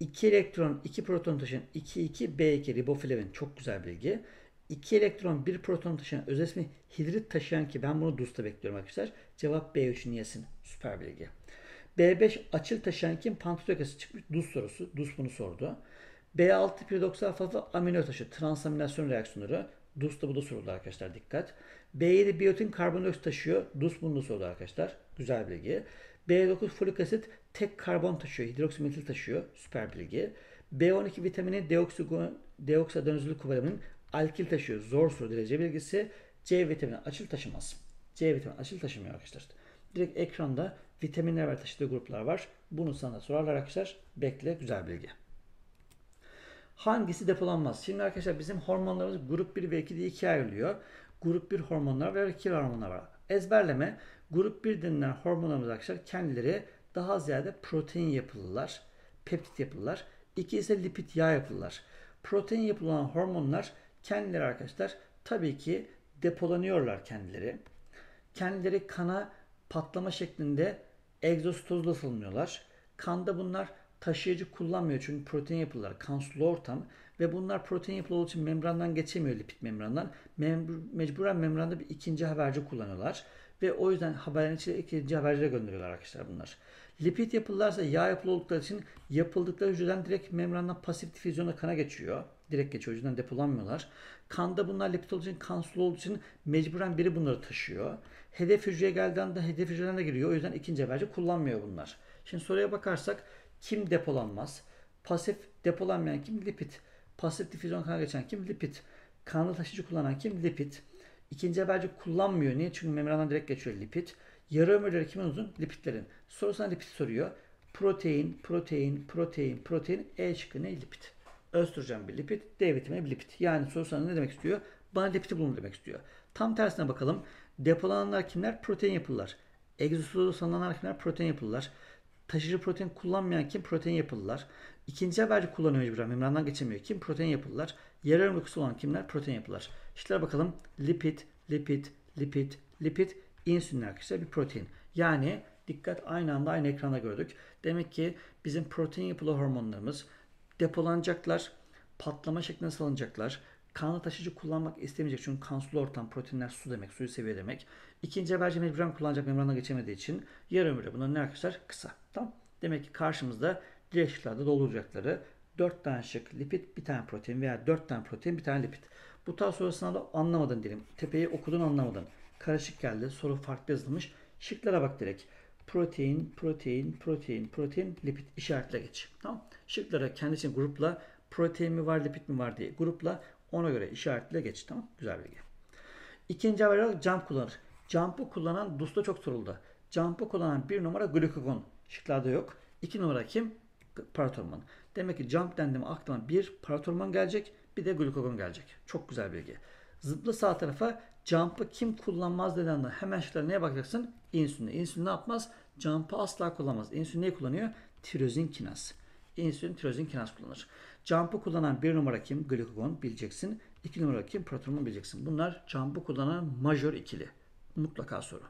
2 elektron 2 proton taşıyan 2 2 B2 riboflavin çok güzel bilgi. 2 elektron 1 proton taşıyan öz ismi hidrit taşıyan ki ben bunu DUS'ta bekliyorum arkadaşlar. Cevap B3'ün niyesin. Süper bilgi. B5 açıl taşıyan kim? Pantotokası çıkmış. DUS sorusu. DUS bunu sordu. B6 piridoksan fafı amino taşı transaminasyon reaksiyonları. DUS da bu da soruldu arkadaşlar dikkat. B7 biyotin karbondioksit taşıyor. DUS bunu da soruldu arkadaşlar. Güzel bilgi. B9 folik asit tek karbon taşıyor. Hidroksimetil taşıyor. Süper bilgi. B12 vitamini deoksidonizli kuvalaminin alkil taşıyor. Zor soru derece bilgisi. C vitamini açıl taşımaz. C vitamini açıl taşımıyor arkadaşlar. Direkt ekranda vitaminler ve taşıdığı gruplar var. Bunu sana sorarlar arkadaşlar. Bekle güzel bilgi. Hangisi depolanmaz? Şimdi arkadaşlar bizim hormonlarımız grup 1 ve 2 diye ikiye ayrılıyor. Grup 1 hormonlar ve 2 hormonlar var. Ezberleme grup 1 denilen hormonlarımız arkadaşlar kendileri daha ziyade protein yapılılar, peptit yapılılar. 2 ise lipid yağ yapılılar. Protein yapılan hormonlar kendileri arkadaşlar tabii ki depolanıyorlar kendileri. Kendileri kana patlama şeklinde egzostozla salınıyorlar. Kanda bunlar taşıyıcı kullanmıyor çünkü protein yapıları kan sulu ortam ve bunlar protein yapılı olduğu için membrandan geçemiyor lipid membrandan. Mem- mecburen membranda bir ikinci haberci kullanıyorlar ve o yüzden haberin içine ikinci habercilere gönderiyorlar arkadaşlar bunlar. Lipid yapılarsa yağ yapılı oldukları için yapıldıkları hücreden direkt membrandan pasif difüzyona kana geçiyor. Direkt geçiyor. hücreden depolanmıyorlar. Kanda bunlar lipid olduğu için kan sulu olduğu için mecburen biri bunları taşıyor. Hedef hücreye geldiğinde hedef hücrelerine giriyor. O yüzden ikinci haberci kullanmıyor bunlar. Şimdi soruya bakarsak kim depolanmaz? Pasif depolanmayan kim? Lipid. Pasif difüzyon kan geçen kim? Lipid. Kanlı taşıcı kullanan kim? Lipid. İkinci haberci kullanmıyor. Niye? Çünkü membrandan direkt geçiyor lipid. Yarı ömürleri kimin uzun? Lipitlerin. Soru sana lipid soruyor. Protein, protein, protein, protein. E şıkkı ne? Lipid. Östrojen bir lipid, D vitamini bir lipid. Yani soru sana ne demek istiyor? Bana lipidi bulun demek istiyor. Tam tersine bakalım. Depolananlar kimler? Protein yapılar. Egzosozu sanılanlar kimler? Protein yapılar. Taşıyıcı protein kullanmayan kim? Protein yapılılar. İkinci haberci kullanıyor mecburen. Membrandan geçemiyor. Kim? Protein yapılılar. Yer ömrü dokusu olan kimler? Protein yapılar. İşte bakalım. Lipid, lipid, lipid, lipid, insülin arkadaşlar bir protein. Yani dikkat aynı anda aynı ekranda gördük. Demek ki bizim protein yapılı hormonlarımız depolanacaklar, patlama şeklinde salınacaklar. kanla taşıyıcı kullanmak istemeyecek çünkü kanserli ortam proteinler su demek, suyu seviye demek. İkinci haberci mecburen kullanacak membrana geçemediği için yarı ömrü bunların ne arkadaşlar? Kısa. Tamam. Demek ki karşımızda diğer şıklarda dolduracakları 4 tane şık lipid, bir tane protein veya 4 tane protein, bir tane lipid. Bu tarz sorusuna da anlamadın diyelim. Tepeyi okudun anlamadın. Karışık geldi. Soru farklı yazılmış. Şıklara bak direkt. Protein, protein, protein, protein, lipid işaretle geç. Tamam. Şıklara kendisi grupla protein mi var, lipid mi var diye grupla ona göre işaretle geç. Tamam. Güzel bilgi. İkinci haber olarak cam kullanır. Jump'ı kullanan DUS'ta çok soruldu. Jump'ı kullanan bir numara glukagon. Şıklarda yok. İki numara kim? Paratorman. Demek ki jump dendi aklıma bir paratorman gelecek bir de glukagon gelecek. Çok güzel bilgi. Zıplı sağ tarafa jump'ı kim kullanmaz dediğinde hemen şıklara neye bakacaksın? İnsülin. İnsülin ne yapmaz? Jump'ı asla kullanmaz. İnsülin neyi kullanıyor? Tirozin kinaz. İnsülin tirozin kinaz kullanır. Jump'ı kullanan bir numara kim? Glukagon bileceksin. İki numara kim? Protonman bileceksin. Bunlar jump'ı kullanan majör ikili. Mutlaka soru.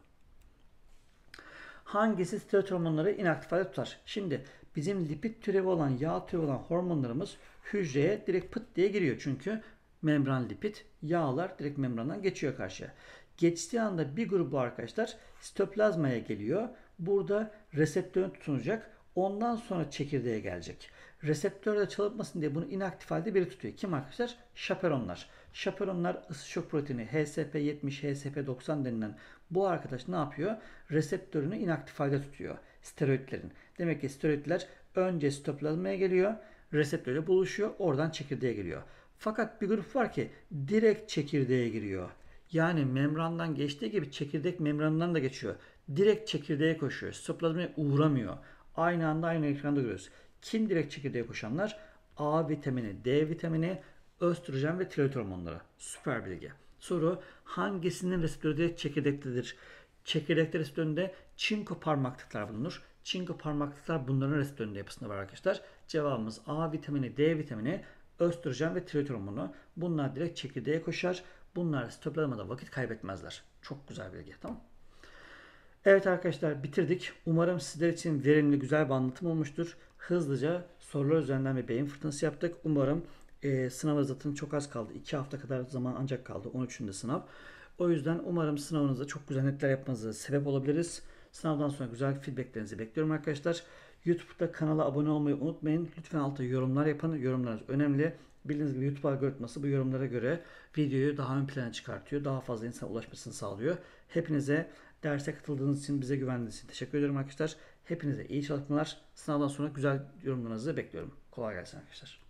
Hangisi steroid hormonları inaktif tutar? Şimdi bizim lipid türevi olan, yağ türevi olan hormonlarımız hücreye direkt pıt diye giriyor. Çünkü membran lipid, yağlar direkt membrandan geçiyor karşıya. Geçtiği anda bir grubu arkadaşlar sitoplazmaya geliyor. Burada reseptörün tutunacak. Ondan sonra çekirdeğe gelecek. Reseptörde çalınmasın diye bunu inaktif halde biri tutuyor. Kim arkadaşlar? Şaperonlar. Şaperonlar ısı şok proteini HSP70, HSP90 denilen bu arkadaş ne yapıyor? Reseptörünü inaktif halde tutuyor steroidlerin. Demek ki steroidler önce sitoplazmaya geliyor, reseptörle buluşuyor, oradan çekirdeğe giriyor. Fakat bir grup var ki direkt çekirdeğe giriyor. Yani membrandan geçtiği gibi çekirdek membranından da geçiyor. Direkt çekirdeğe koşuyor. Sitoplazmaya uğramıyor. Aynı anda aynı ekranda görüyoruz. Kim direkt çekirdeğe koşanlar? A vitamini, D vitamini, östrojen ve tiroid hormonları. Süper bilgi. Soru hangisinin reseptörü çekirdektedir? Çekirdekte reseptöründe çinko parmaklıklar bulunur. Çinko parmaklıklar bunların reseptöründe yapısında var arkadaşlar. Cevabımız A vitamini, D vitamini, östrojen ve tiroid hormonu. Bunlar direkt çekirdeğe koşar. Bunlar stoplamada vakit kaybetmezler. Çok güzel bilgi tamam Evet arkadaşlar bitirdik. Umarım sizler için verimli güzel bir anlatım olmuştur. Hızlıca sorular üzerinden bir beyin fırtınası yaptık. Umarım e, sınava zaten çok az kaldı. 2 hafta kadar zaman ancak kaldı. 13'ünde sınav. O yüzden umarım sınavınızda çok güzel netler yapmanıza sebep olabiliriz. Sınavdan sonra güzel feedbacklerinizi bekliyorum arkadaşlar. YouTube'da kanala abone olmayı unutmayın. Lütfen altta yorumlar yapın. Yorumlarınız önemli. Bildiğiniz gibi YouTube algoritması bu yorumlara göre videoyu daha ön plana çıkartıyor. Daha fazla insan ulaşmasını sağlıyor. Hepinize derse katıldığınız için bize güvendiğiniz için teşekkür ediyorum arkadaşlar. Hepinize iyi çalışmalar. Sınavdan sonra güzel yorumlarınızı bekliyorum. Kolay gelsin arkadaşlar.